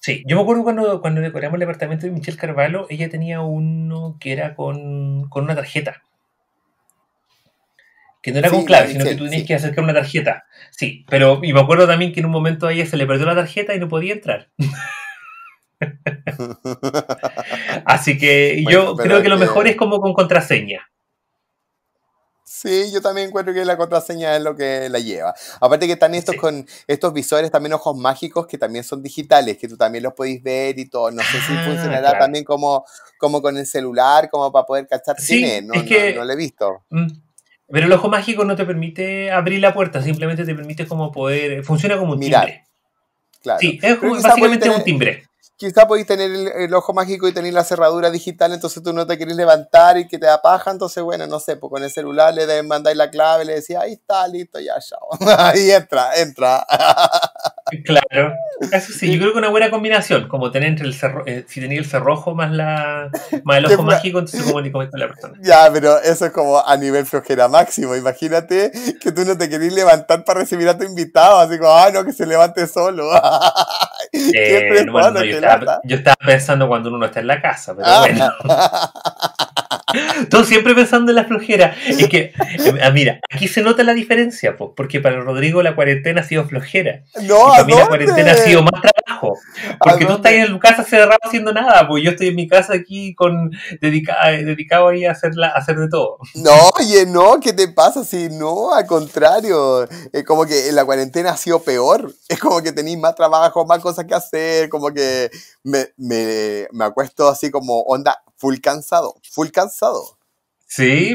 Sí, yo me acuerdo cuando, cuando decoramos el departamento de Michelle Carvalho, ella tenía uno que era con, una tarjeta. Que no era con clave, sino que tú tenías que acercar una tarjeta. Sí, pero y me acuerdo también que en un momento a ella se le perdió la tarjeta y no podía entrar. Así que yo creo que lo eh, mejor es como con contraseña. Sí, yo también encuentro que la contraseña es lo que la lleva. Aparte que están estos con estos visores, también ojos mágicos, que también son digitales, que tú también los podéis ver y todo. No sé si ah, funcionará también como, como con el celular, como para poder cachar cine. No, no, lo he visto. Mm, pero el ojo mágico no te permite abrir la puerta, simplemente te permite como poder. Funciona como un timbre. Claro. Sí, es básicamente un timbre quizá podéis tener el, ojo mágico y tener la cerradura digital, entonces tú no te querés levantar y que te da paja, entonces bueno, no sé, pues con el celular le mandáis la clave, le decís, ahí está, listo, ya, chao. ahí entra, entra. Claro. Eso sí, yo creo que una buena combinación, como tener entre el cerro, eh, si tenía el cerrojo más la más el ojo mágico, entonces ni con la persona. Ya, pero eso es como a nivel flojera máximo. Imagínate que tú no te querías levantar para recibir a tu invitado, así como, ah, no, que se levante solo. Eh, yo, estaba, pensando cuando uno está en la casa, pero ah. bueno. Tú siempre pensando en la flojera. Es que, eh, ah, mira, aquí se nota la diferencia, pues porque para Rodrigo la cuarentena ha sido flojera. No, y mí la cuarentena ha sido más trabajo. Porque tú estás en tu casa cerrado haciendo nada, pues yo estoy en mi casa aquí con eh, dedicado ahí a hacer, hacer de todo. No, oye, no, ¿qué te pasa? Si no, al contrario. Es como que la cuarentena ha sido peor. Es como que tenéis más trabajo, más cosas que hacer, como que me, me, me acuesto así como onda full cansado, full cansado. Sí,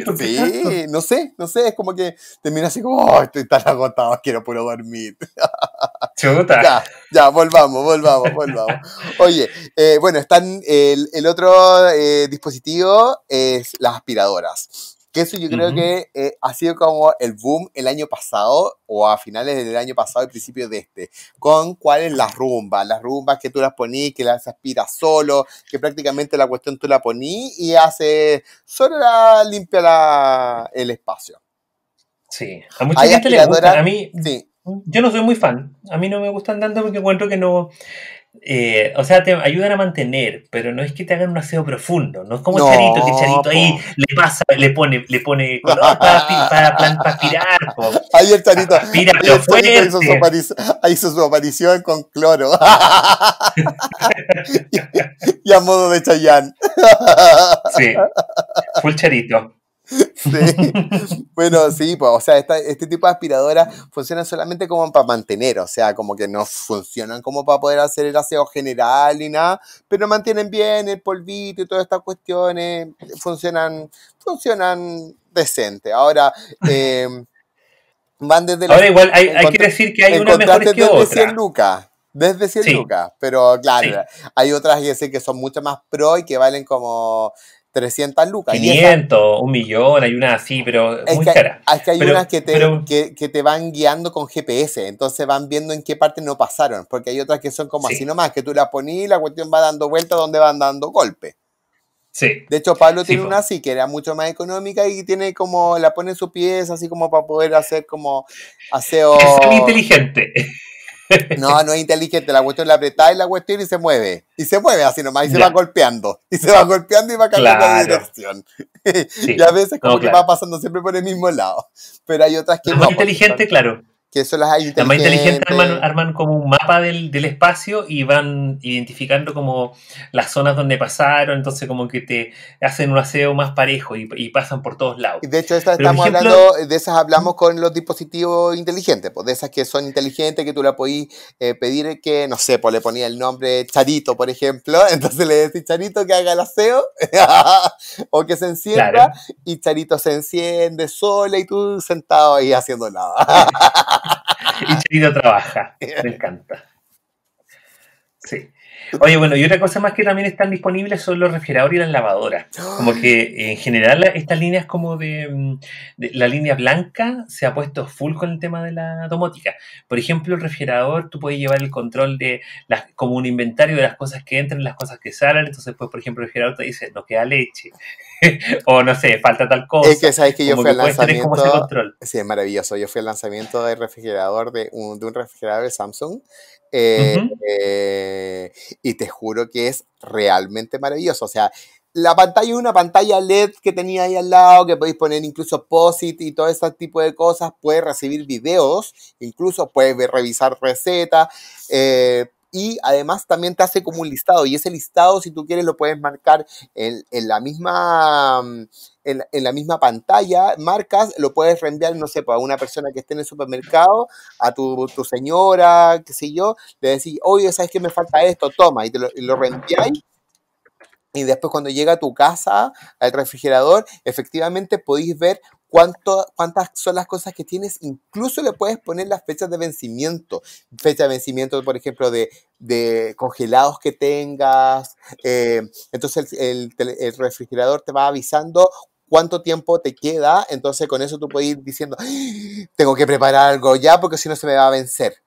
no sé, no sé, es como que termina así como, estoy tan agotado, quiero puro dormir. Chuta. Ya, ya, volvamos, volvamos, volvamos. Oye, eh, bueno, están el, otro eh, dispositivo es las aspiradoras. Que eso yo creo que eh, ha sido como el boom el año pasado o a finales del año pasado y principio de este, con cuáles las rumbas, las rumbas que tú las ponís, que las aspiras solo, que prácticamente la cuestión tú la ponís y hace solo la, limpia el espacio. Sí, a mucha gente le gusta, a mí yo no soy muy fan, a mí no me gustan tanto porque encuentro que no, eh, o sea, te ayudan a mantener, pero no es que te hagan un aseo profundo, no es como el Charito, que Charito ahí le pasa, le pone, le pone color para, para, para, aspirar. Ahí el Charito, Aspira, ahí, el hizo su aparición, con cloro. y, a modo de Chayán. sí, el Charito. Sí. bueno, sí, o sea, este tipo de aspiradoras funcionan solamente como para mantener, o sea, como que no funcionan como para poder hacer el aseo general y nada, pero mantienen bien el polvito y todas estas cuestiones, funcionan, funcionan decente. Ahora, eh, van desde Ahora igual hay, que decir que hay unas mejor que desde 100 Desde 100 lucas, pero claro, hay otras que son mucho más pro y que valen como 300 lucas. 500, un millón, hay una así, pero muy cara. Es que hay unas que te, que, te van guiando con GPS, entonces van viendo en qué parte no pasaron, porque hay otras que son como así nomás, que tú las ponís y la cuestión va dando vuelta donde van dando golpe. Sí. De hecho, Pablo tiene una así que era mucho más económica y tiene como, la pone en su pieza así como para poder hacer como aseo. inteligente. No, no es inteligente. La cuestión la apretáis la cuestión y se mueve. Y se mueve así nomás y se va golpeando. Y se va golpeando y va cambiando de dirección. Y a veces como que va pasando siempre por el mismo lado. Pero hay otras que... no, más inteligente, claro que las más inteligentes arman, como un mapa del, espacio y van identificando como las zonas donde pasaron, entonces como que te hacen un aseo más parejo y, pasan por todos lados. De hecho, estamos hablando, de esas hablamos con los dispositivos inteligentes, pues de esas que son inteligentes, que tú la podís eh, pedir que, no sé, pues le ponía el nombre Charito, por ejemplo, entonces le decís Charito que haga el aseo o que se encienda y Charito se enciende sola y tú sentado ahí haciendo nada. y Charito trabaja. Me encanta. Sí. Oye, bueno, y otra cosa más que también están disponibles son los refrigeradores y las lavadoras. Como que en general estas líneas como mm, de, la línea blanca se ha puesto full con el tema de la domótica. Por ejemplo, el refrigerador, tú puedes llevar el control de las, como un inventario de las cosas que entran, las cosas que salen. Entonces, pues, por ejemplo, el refrigerador te dice, no queda leche. o no sé, falta tal cosa. Es que sabes que yo fui al lanzamiento. Sí, es maravilloso. Yo fui al lanzamiento del refrigerador de un refrigerador de Samsung eh, eh, y te juro que es realmente maravilloso. O sea, la pantalla es una pantalla LED que tenía ahí al lado, que podéis poner incluso POSIT y todo ese tipo de cosas. Puedes recibir videos, incluso puedes revisar recetas. Eh, y además también te hace como un listado y ese listado si tú quieres lo puedes marcar en, la misma mm, en, la misma pantalla marcas lo puedes reenviar no sé para pues, una persona que esté en el supermercado a tu, señora qué sé yo le decís oye sabes qué? me falta esto toma y te lo, lo y después cuando llega a tu casa, al refrigerador, efectivamente podéis ver cuántas son las cosas que tienes, incluso le puedes poner las fechas de vencimiento, fecha de vencimiento, por ejemplo, de, congelados que tengas, eh, entonces el, refrigerador te va avisando cuánto tiempo te queda, entonces con eso tú puedes ir diciendo, ¡Ah! tengo que preparar algo ya porque si no se me va a vencer.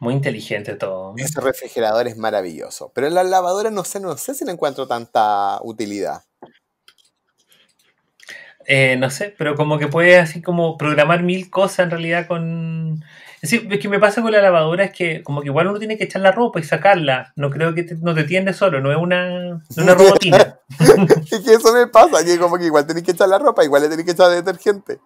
Muy inteligente todo. Ese refrigerador es maravilloso, pero en la lavadora no sé, no sé si le encuentro tanta utilidad. Eh, no sé, pero como que puedes así como programar mil cosas en realidad con... Es que me pasa con la lavadora es que como que igual uno tiene que echar la ropa y sacarla. No creo que no te tiende solo, no es una, robotina. es que eso me pasa, que como que igual tenés que echar la ropa, igual le tenés que echar detergente.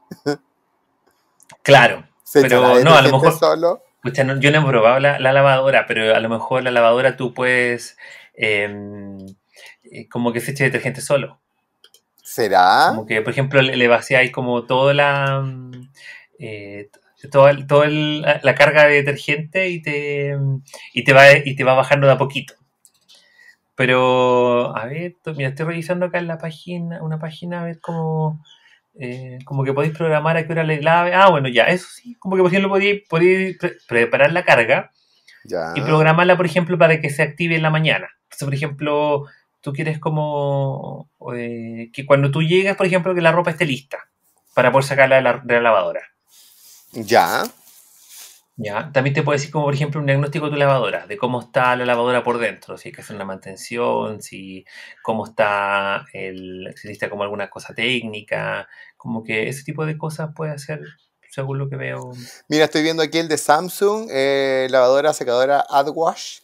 claro, pero no, a lo mejor... yo no he probado la, lavadora, pero a lo mejor la lavadora tú puedes... Em, eh, como que se eche detergente solo. ¿Será? Como que, por ejemplo, le, le como toda la. Mm, eh, toda, la carga de detergente y te, mm, y te, va, y te va bajando de a poquito. Pero, a ver, mira, estoy revisando acá en la página, una página, a ver cómo, eh, como que podéis programar a qué hora le lave. Ah, bueno, ya, eso sí, como que por podéis, podéis preparar la carga y programarla, por ejemplo, para que se active en la mañana. por ejemplo, tú quieres como eh, que cuando tú llegas, por ejemplo, que la ropa esté lista para poder sacarla de la, lavadora. Ya. Ya, también te puede decir como, por ejemplo, un diagnóstico de tu lavadora, de cómo está la lavadora por dentro, si hay que hacer una mantención, si cómo está el, si existe como alguna cosa técnica, como que ese tipo de cosas puede hacer según lo que veo. Mira, estoy viendo aquí el de Samsung, eh, lavadora secadora AdWash,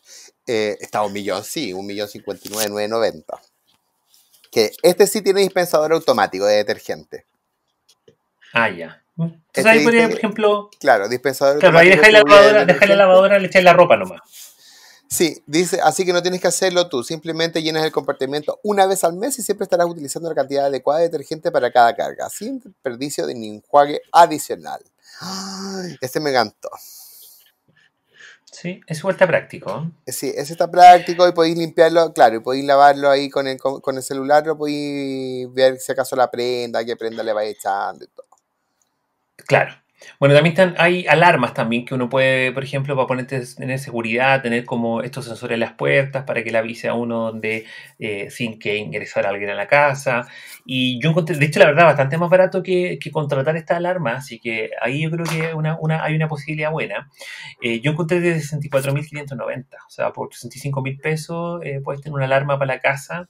eh, está un millón, sí, un millón cincuenta y nueve, nueve noventa. Que este sí tiene dispensador automático de detergente. Ah, ya. Uh, Entonces este ahí podría, por ejemplo. Claro, dispensador claro, automático. Claro, la lavadora, deja la lavadora, le echáis la ropa nomás. Sí, dice, así que no tienes que hacerlo tú, simplemente llenas el compartimento una vez al mes y siempre estarás utilizando la cantidad adecuada de detergente para cada carga, sin perdicio de ningún enjuague adicional. Este me encantó. Sí, es vuelta práctico. Eh, sí, eso está práctico y podéis limpiarlo, claro, y podéis lavarlo ahí con el, con el celular, lo podéis ver si acaso la prenda, qué prenda le vais echando y todo. Claro, bueno, también están, hay alarmas también que uno puede, por ejemplo, para ponerte tener seguridad, tener como estos sensores en las puertas para que le avise a uno donde eh, sin que ingresara alguien a la casa. Y yo encontré, de hecho, la verdad, bastante más barato que, que contratar esta alarma, así que ahí yo creo que una, una, hay una posibilidad buena. Eh, yo encontré de 64.590, o sea, por 65.000 pesos eh, puedes tener una alarma para la casa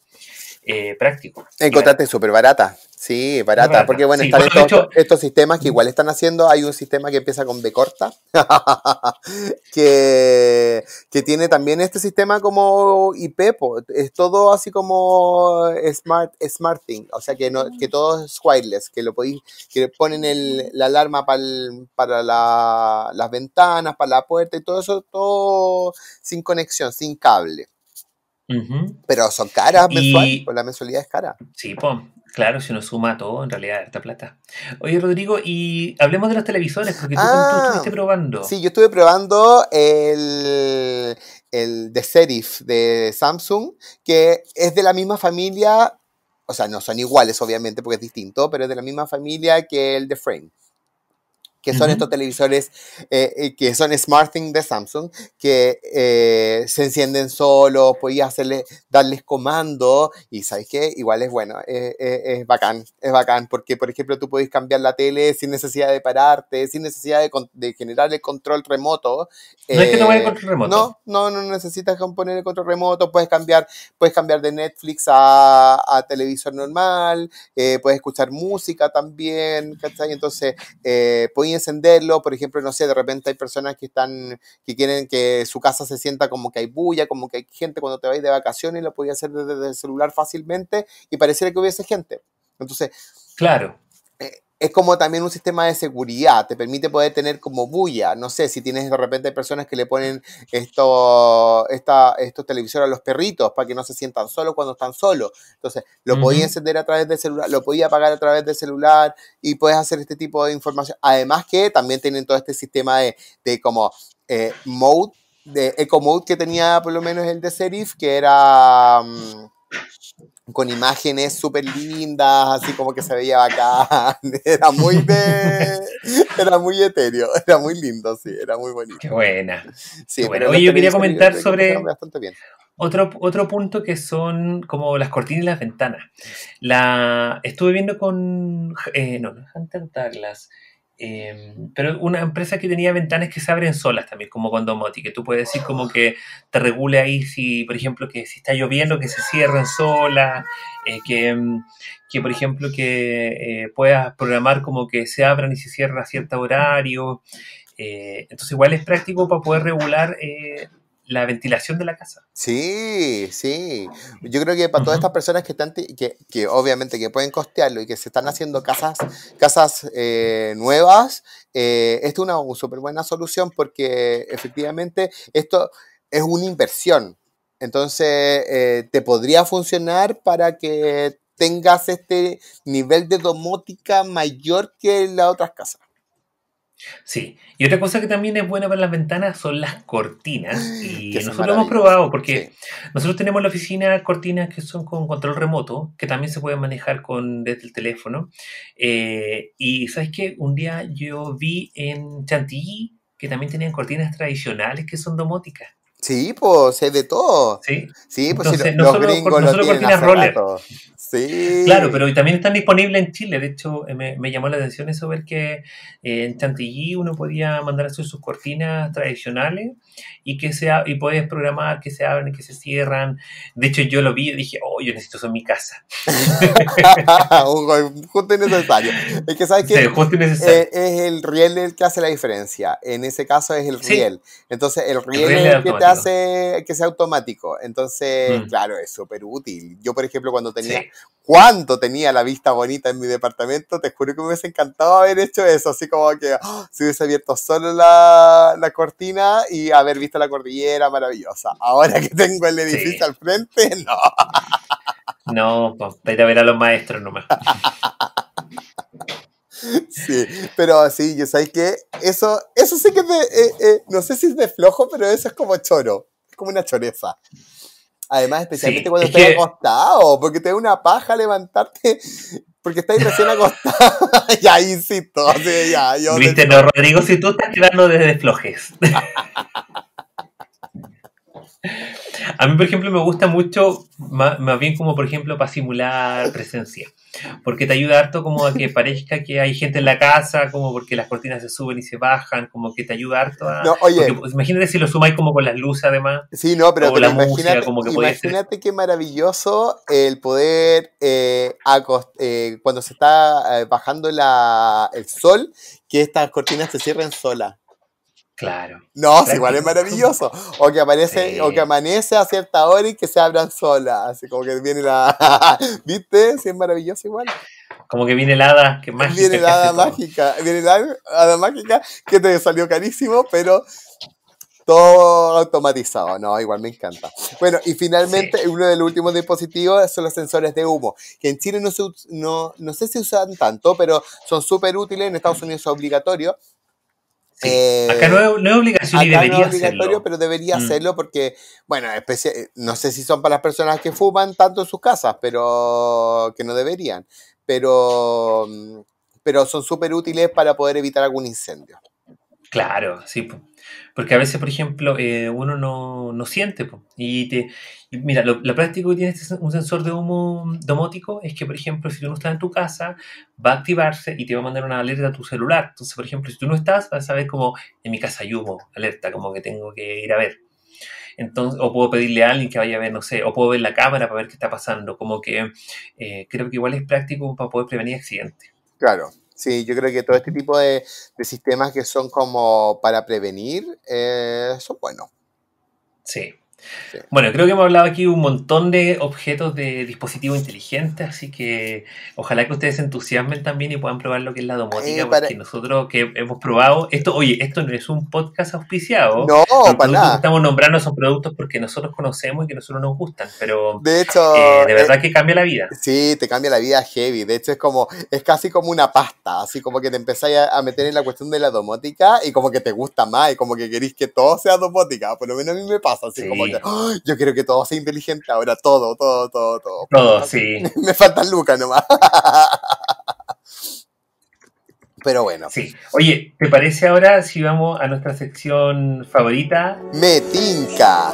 eh, práctico. Encontrate eh, súper barata, sí, barata, porque bueno, están estos, sistemas que igual están haciendo, hay un sistema que empieza con B corta, que, que tiene también este sistema como IP, es todo así como smart, thing, o sea que, no, que todo es wireless, que lo podéis, que ponen el, la alarma para para las ventanas, para la puerta y todo eso, todo sin conexión, sin cable. Pero son caras mensuales, pues la mensualidad es cara. Sí, pues, claro, si uno suma todo, en realidad esta plata. Oye, Rodrigo, y hablemos de los televisores, porque tú, ah, estuviste probando. Sí, yo estuve probando el, el de Serif de Samsung, que es de la misma familia, o sea, no son iguales, obviamente, porque es distinto, pero es de la misma familia que el de Frame que son estos televisores eh, eh, que son Smart Thing de Samsung, que eh, se encienden solo podías hacerle, darles comando y sabes qué, igual es bueno, es bacán, es bacán, porque por ejemplo tú podés cambiar la tele sin necesidad de pararte, sin necesidad de, de generar el control remoto. no es que no vaya control remoto. No, no, no necesitas poner el control remoto, puedes cambiar, puedes cambiar de Netflix a, a televisor normal, puedes escuchar música también, ¿cachai? Entonces, podéis encenderlo. Por ejemplo, no sé, de repente hay personas que están, que quieren que su casa se sienta como que hay bulla, como que hay gente cuando te vais de vacaciones, lo podías hacer desde el celular fácilmente y pareciera que hubiese gente. Entonces, claro. Eh, es como también un sistema de seguridad, te permite poder tener como bulla, no sé, si tienes de repente personas que le ponen esto, esta, estos televisores a los perritos para que no se sientan solo cuando están solos, entonces lo podía encender a través del celular, lo podía apagar a través del celular y puedes hacer este tipo de información, además que también tienen todo este sistema de, como eh, mode, de eco mode que tenía por lo menos el de Serif, que era... Mm, con imágenes súper lindas, así como que se veía bacán. Era muy Era muy etéreo, era muy lindo, sí, era muy bonito. Qué buena. Sí, bueno, yo este quería comentar sobre. Otro, otro punto que son como las cortinas y las ventanas. La, estuve viendo con. Eh, no, no Em, pero una empresa que tenía ventanas que se abren solas también, como cuando Domoti, que tú puedes decir como que te regule ahí si, por ejemplo, que si está lloviendo, que se cierren solas, eh, em, que, por ejemplo, que eh, puedas programar como que se abran y se cierran a cierto horario. Eh, entonces igual es práctico para poder regular la ventilación de la casa. Sí, sí. Yo creo que para todas estas personas que están, que, que, obviamente que pueden costearlo y que se están haciendo casas, casas eh, nuevas, eh, esto es una, buena solución porque efectivamente esto es una inversión. Entonces, eh, te podría funcionar para que tengas este nivel de domótica mayor que las otras casas. Sí, y otra cosa que también es buena para las ventanas son las cortinas. Y nosotros hemos probado, porque nosotros tenemos la oficina cortinas que son con control remoto, que también se pueden manejar con, desde el teléfono. Eh, y sabes que un día yo vi en Chantilly que también tenían cortinas tradicionales que son domóticas. Sí, pues es de todo. Sí, sí pues si no los gringos no tienen Sí. Claro, pero también están disponibles en Chile. De hecho, eh, me, llamó la atención eso ver que eh, en Chantilly uno podía mandar a hacer sus cortinas tradicionales y que sea y puedes programar que se abren, que se cierran. De hecho, yo lo vi y dije, oh, yo necesito eso en mi casa. justo y necesario. Es que sabes que eh, es el riel el que hace la diferencia. En ese caso es el riel. Entonces, el riel, que te que sea automático. Entonces, mm. claro, es súper útil. Yo, por ejemplo, cuando tenía, cuánto tenía la vista bonita en mi departamento, te juro que me hubiese encantado haber hecho eso. Así como que si ¡ah! se hubiese abierto solo la, cortina y haber visto la cordillera maravillosa. Ahora que tengo el edificio al frente, no. No, pues, a ver a los maestros nomás. Sí, pero sí, yo sé que eso, eso sí que es de, eh, eh, no sé si es de flojo, pero eso es como choro, es como una choreza. Además, especialmente cuando estás acostado, porque te da una paja levantarte, porque estás recién acostado. ya, insisto, así, ya, yo Viste, no, Rodrigo, si tú estás tirando desde flojes. A mí, por ejemplo, me gusta mucho, más, bien como, por ejemplo, para simular presencia, porque te ayuda harto como a que parezca que hay gente en la casa, como porque las cortinas se suben y se bajan, como que te ayuda harto a... No, oye. Pues, imagínate si lo sumáis como con las luces además. Sí, no, pero, la imagínate, música, como imagínate qué maravilloso el poder, eh, eh, cuando se está eh, bajando el sol, que estas cortinas se cierren solas. Claro. No, igual es maravilloso. O que aparece, o que amanece a cierta hora y que se abran solas. Así como que viene la. ¿Viste? Sí, es maravilloso igual. Como que viene la hada, que mágica. Viene el hada mágica. Viene la mágica que te salió carísimo, pero todo automatizado, no, igual me encanta. Bueno, y finalmente uno de los últimos dispositivos son los sensores de humo, que en Chile no, se, no, sé si usan tanto, pero son súper útiles, en Estados Unidos es obligatorio, eh, acá no es, no es obligación obligatorio, pero debería mm. hacerlo porque, bueno, no sé si son para las personas que fuman tanto en sus casas, pero que no deberían. Pero, mm, pero son súper útiles para poder evitar algún incendio. Claro, sí. Porque a veces, por ejemplo, eh, uno no, siente. y te, mira, lo, práctico que tiene este un sensor de humo domótico es que, por ejemplo, si tú no estás en tu casa, va a activarse y te va a mandar una alerta a tu celular. Entonces, por ejemplo, si tú no estás, vas a ver como en mi casa hay humo, alerta, como que tengo que ir a ver. Entonces, o puedo pedirle a alguien que vaya a ver, no sé, o puedo ver la cámara para ver qué está pasando. Como que eh, creo que igual es práctico para poder prevenir accidentes. Claro, Sí, yo creo que todo este tipo de, de sistemas que son como para prevenir eh, son buenos. Sí, bueno, creo que hemos hablado aquí un montón de objetos de dispositivos inteligentes, así que ojalá que ustedes se entusiasmen también y puedan probar lo que es la domótica, eh, porque nosotros que hemos probado esto, oye, esto no es un podcast auspiciado. No, para nada. estamos nombrando son productos porque nosotros conocemos y que nosotros nos gustan, pero de hecho, eh, de eh, verdad que cambia la vida. Sí, te cambia la vida heavy. De hecho, es como, es casi como una pasta, así como que te empezáis a, meter en la cuestión de la domótica y como que te gusta más y como que querís que todo sea domótica, por lo menos a mí me pasa, así como que yo quiero que todo sea inteligente ahora, todo, todo, todo, todo. Todo, sí. Me falta Luca nomás. Pero bueno. Sí. Oye, ¿te parece ahora si vamos a nuestra sección favorita? Me tinca.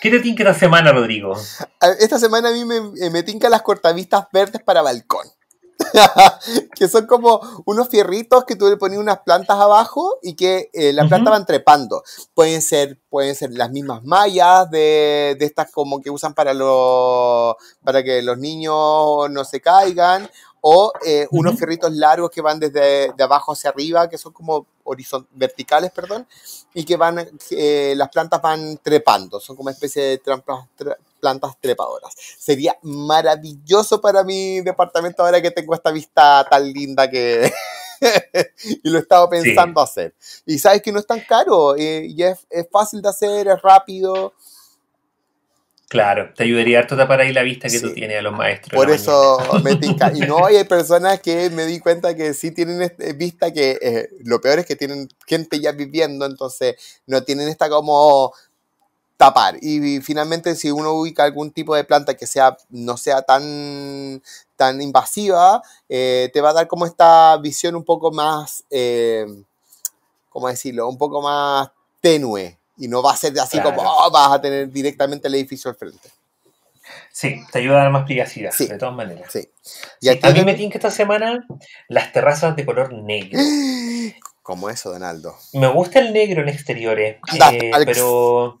¿Qué te tinca esta semana, Rodrigo? Esta semana a mí me, eh, me las cortavistas verdes para balcón. que son como unos fierritos que tú le pones unas plantas abajo y que eh, las plantas van trepando. Pueden ser, pueden ser las mismas mallas de, estas como que usan para, para que los niños no se caigan o eh, unos fierritos largos que van desde de abajo hacia arriba, que son como verticales, perdón, y que van, eh, las plantas van trepando, son como una especie de trampas, plantas trepadoras. Sería maravilloso para mi departamento ahora que tengo esta vista tan linda que... y lo he estado pensando hacer. Y sabes que no es tan caro, eh, y es, fácil de hacer, es rápido. Claro, te ayudaría harto para ahí la vista que tú tienes a los maestros. Por eso me Y no, hay personas que me di cuenta que sí tienen eh, vista, que eh, lo peor es que tienen gente ya viviendo, entonces no tienen esta como tapar. Y finalmente, si uno ubica algún tipo de planta que sea, no sea tan, tan invasiva, eh, te va a dar como esta visión un poco más, eh, ¿cómo decirlo? Un poco más tenue. Y no va a ser así como, oh, vas a tener directamente el edificio al frente. Sí, te ayuda a dar más privacidad, de todas maneras. Sí. Y sí, a esta semana las terrazas de color negro. Como eso, Donaldo. Me gusta el negro en exteriores, eh, pero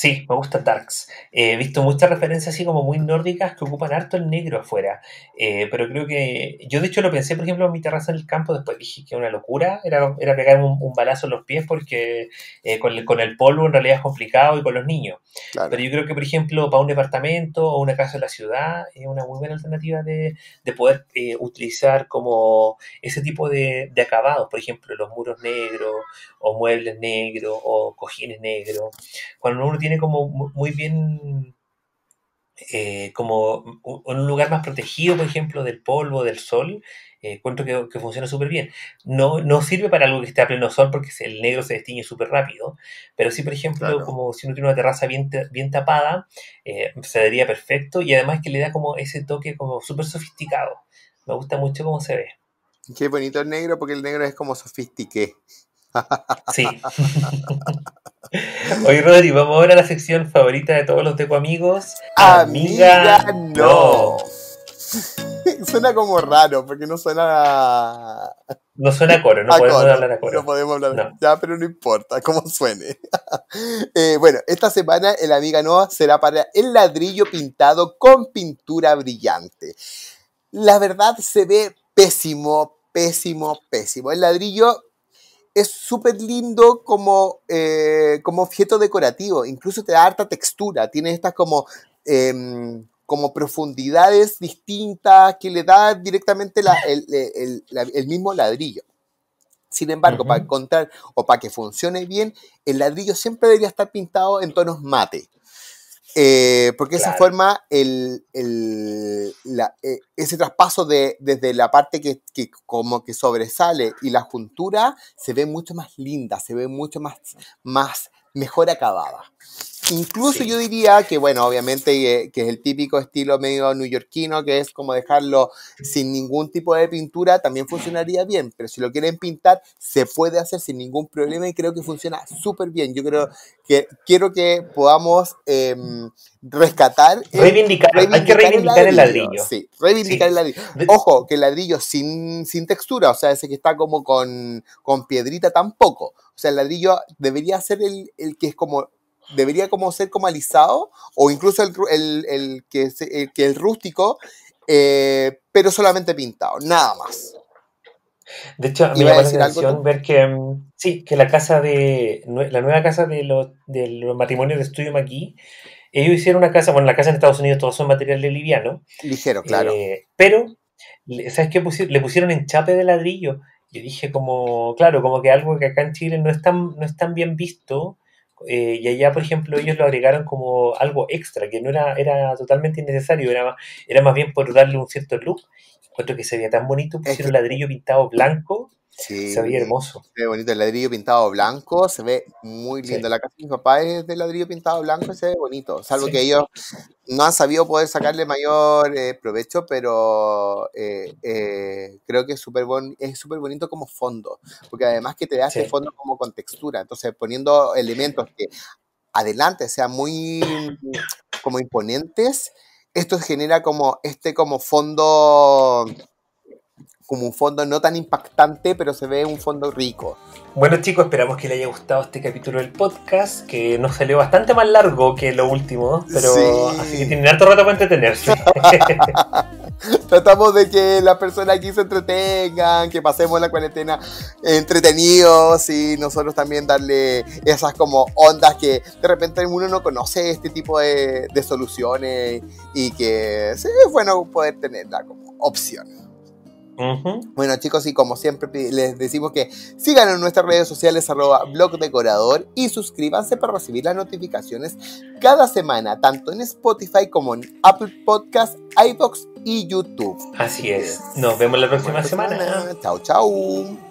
Sí, me gusta Darks. Eh, he visto muchas referencias así como muy nórdicas que ocupan harto el negro afuera. Eh, pero creo que. Yo de hecho lo pensé, por ejemplo, en mi terraza en el campo, después dije que era una locura era, era pegar un, balazo en los pies porque eh, con, el, con, el, polvo en realidad es complicado y con los niños. Pero yo creo que, por ejemplo, para un departamento o una casa de la ciudad es una muy buena alternativa de, de poder utilizar como ese tipo de, de acabados, por ejemplo, los muros negros o muebles negros o cojines negros. Cuando uno tiene como muy bien eh, como en un lugar más protegido, por ejemplo, del polvo, del sol, eh, cuento que, funciona súper bien. No, no sirve para algo que esté a pleno sol porque el negro se destiñe súper rápido, pero sí, por ejemplo, como si uno tiene una terraza bien, bien tapada, eh, se vería perfecto y además que le da como ese toque como súper sofisticado. Me gusta mucho cómo se ve. Qué bonito el negro porque el negro es como sofistiqué. Sí. Oye, Rodri, vamos ahora a la sección favorita de todos los Teco Amigos. Amiga, no. suena como raro, porque no suena. A... No suena a coro, no podemos hablar a coro. No podemos hablar, ya, pero no importa cómo suene. Eh, bueno, esta semana el Amiga No será para el ladrillo pintado con pintura brillante. La verdad se ve pésimo, pésimo, pésimo. El ladrillo es súper lindo como, eh, como objeto decorativo, incluso te da harta textura, tiene estas como, em, como profundidades distintas que le da directamente el, mismo ladrillo. Sin embargo, para encontrar o para que funcione bien, el ladrillo siempre debería estar pintado en tonos mate. Eh, porque esa forma el, eh, ese traspaso de, desde la parte que, que, como que sobresale y la juntura se ve mucho más linda, se ve mucho más, más mejor acabada. Incluso yo diría que, bueno, obviamente eh, que es el típico estilo medio newyorkino que es como dejarlo sin ningún tipo de pintura, también funcionaría bien, pero si lo quieren pintar, se puede hacer sin ningún problema y creo que funciona súper bien. Yo creo que quiero que podamos em, rescatar... reivindicar, hay que reivindicar el ladrillo. Sí, reivindicar el ladrillo. Ojo, que el ladrillo sin, sin textura, o sea, ese que está como con, con piedrita tampoco. O sea, el ladrillo debería ser el, que es como debería como ser como alisado o incluso el, que, el, rústico, eh, pero solamente pintado, nada más. De hecho, a mí me ver que, mm, sí, que la casa de la nueva casa de los, matrimonios de estudio McGee, ellos hicieron una casa, bueno, la casa en Estados Unidos todos son materiales livianos. liviano. Ligero, claro. Eh, pero, ¿sabes qué? le pusieron enchape de ladrillo yo dije como, claro, como que algo que acá en Chile no es tan, no es tan bien visto, eh, y allá, por ejemplo, ellos lo agregaron como algo extra, que no era, era totalmente innecesario, era, era más bien por darle un cierto look. que se veía tan bonito, pusieron ladrillo pintado blanco se ve hermoso. Se ve bonito el ladrillo pintado blanco, se ve muy lindo. La casa de mis papás es de ladrillo pintado blanco y se ve bonito, salvo que ellos no han sabido poder sacarle mayor eh, provecho, pero eh, eh, creo que es súper bonito como fondo, porque además que te da ese fondo como con textura, entonces poniendo elementos que adelante sean muy como imponentes, esto genera como este como fondo como un fondo no tan impactante, pero se ve un fondo rico. Bueno chicos, esperamos que les haya gustado este capítulo del podcast, que nos salió bastante más largo que lo último, pero así que tienen harto rato para entretenerse. Tratamos de que las personas aquí se entretengan, que pasemos la cuarentena entretenidos y nosotros también darle esas como ondas que de repente uno no conoce este tipo de, de soluciones y que es bueno poder tenerla como opción. Bueno chicos, y como siempre les decimos que sigan en nuestras redes sociales arroba blogdecorador y suscríbanse para recibir las notificaciones cada semana, tanto en Spotify como en Apple Podcasts iBox y YouTube. Así es. Nos vemos la próxima semana. semana. Chau, chau.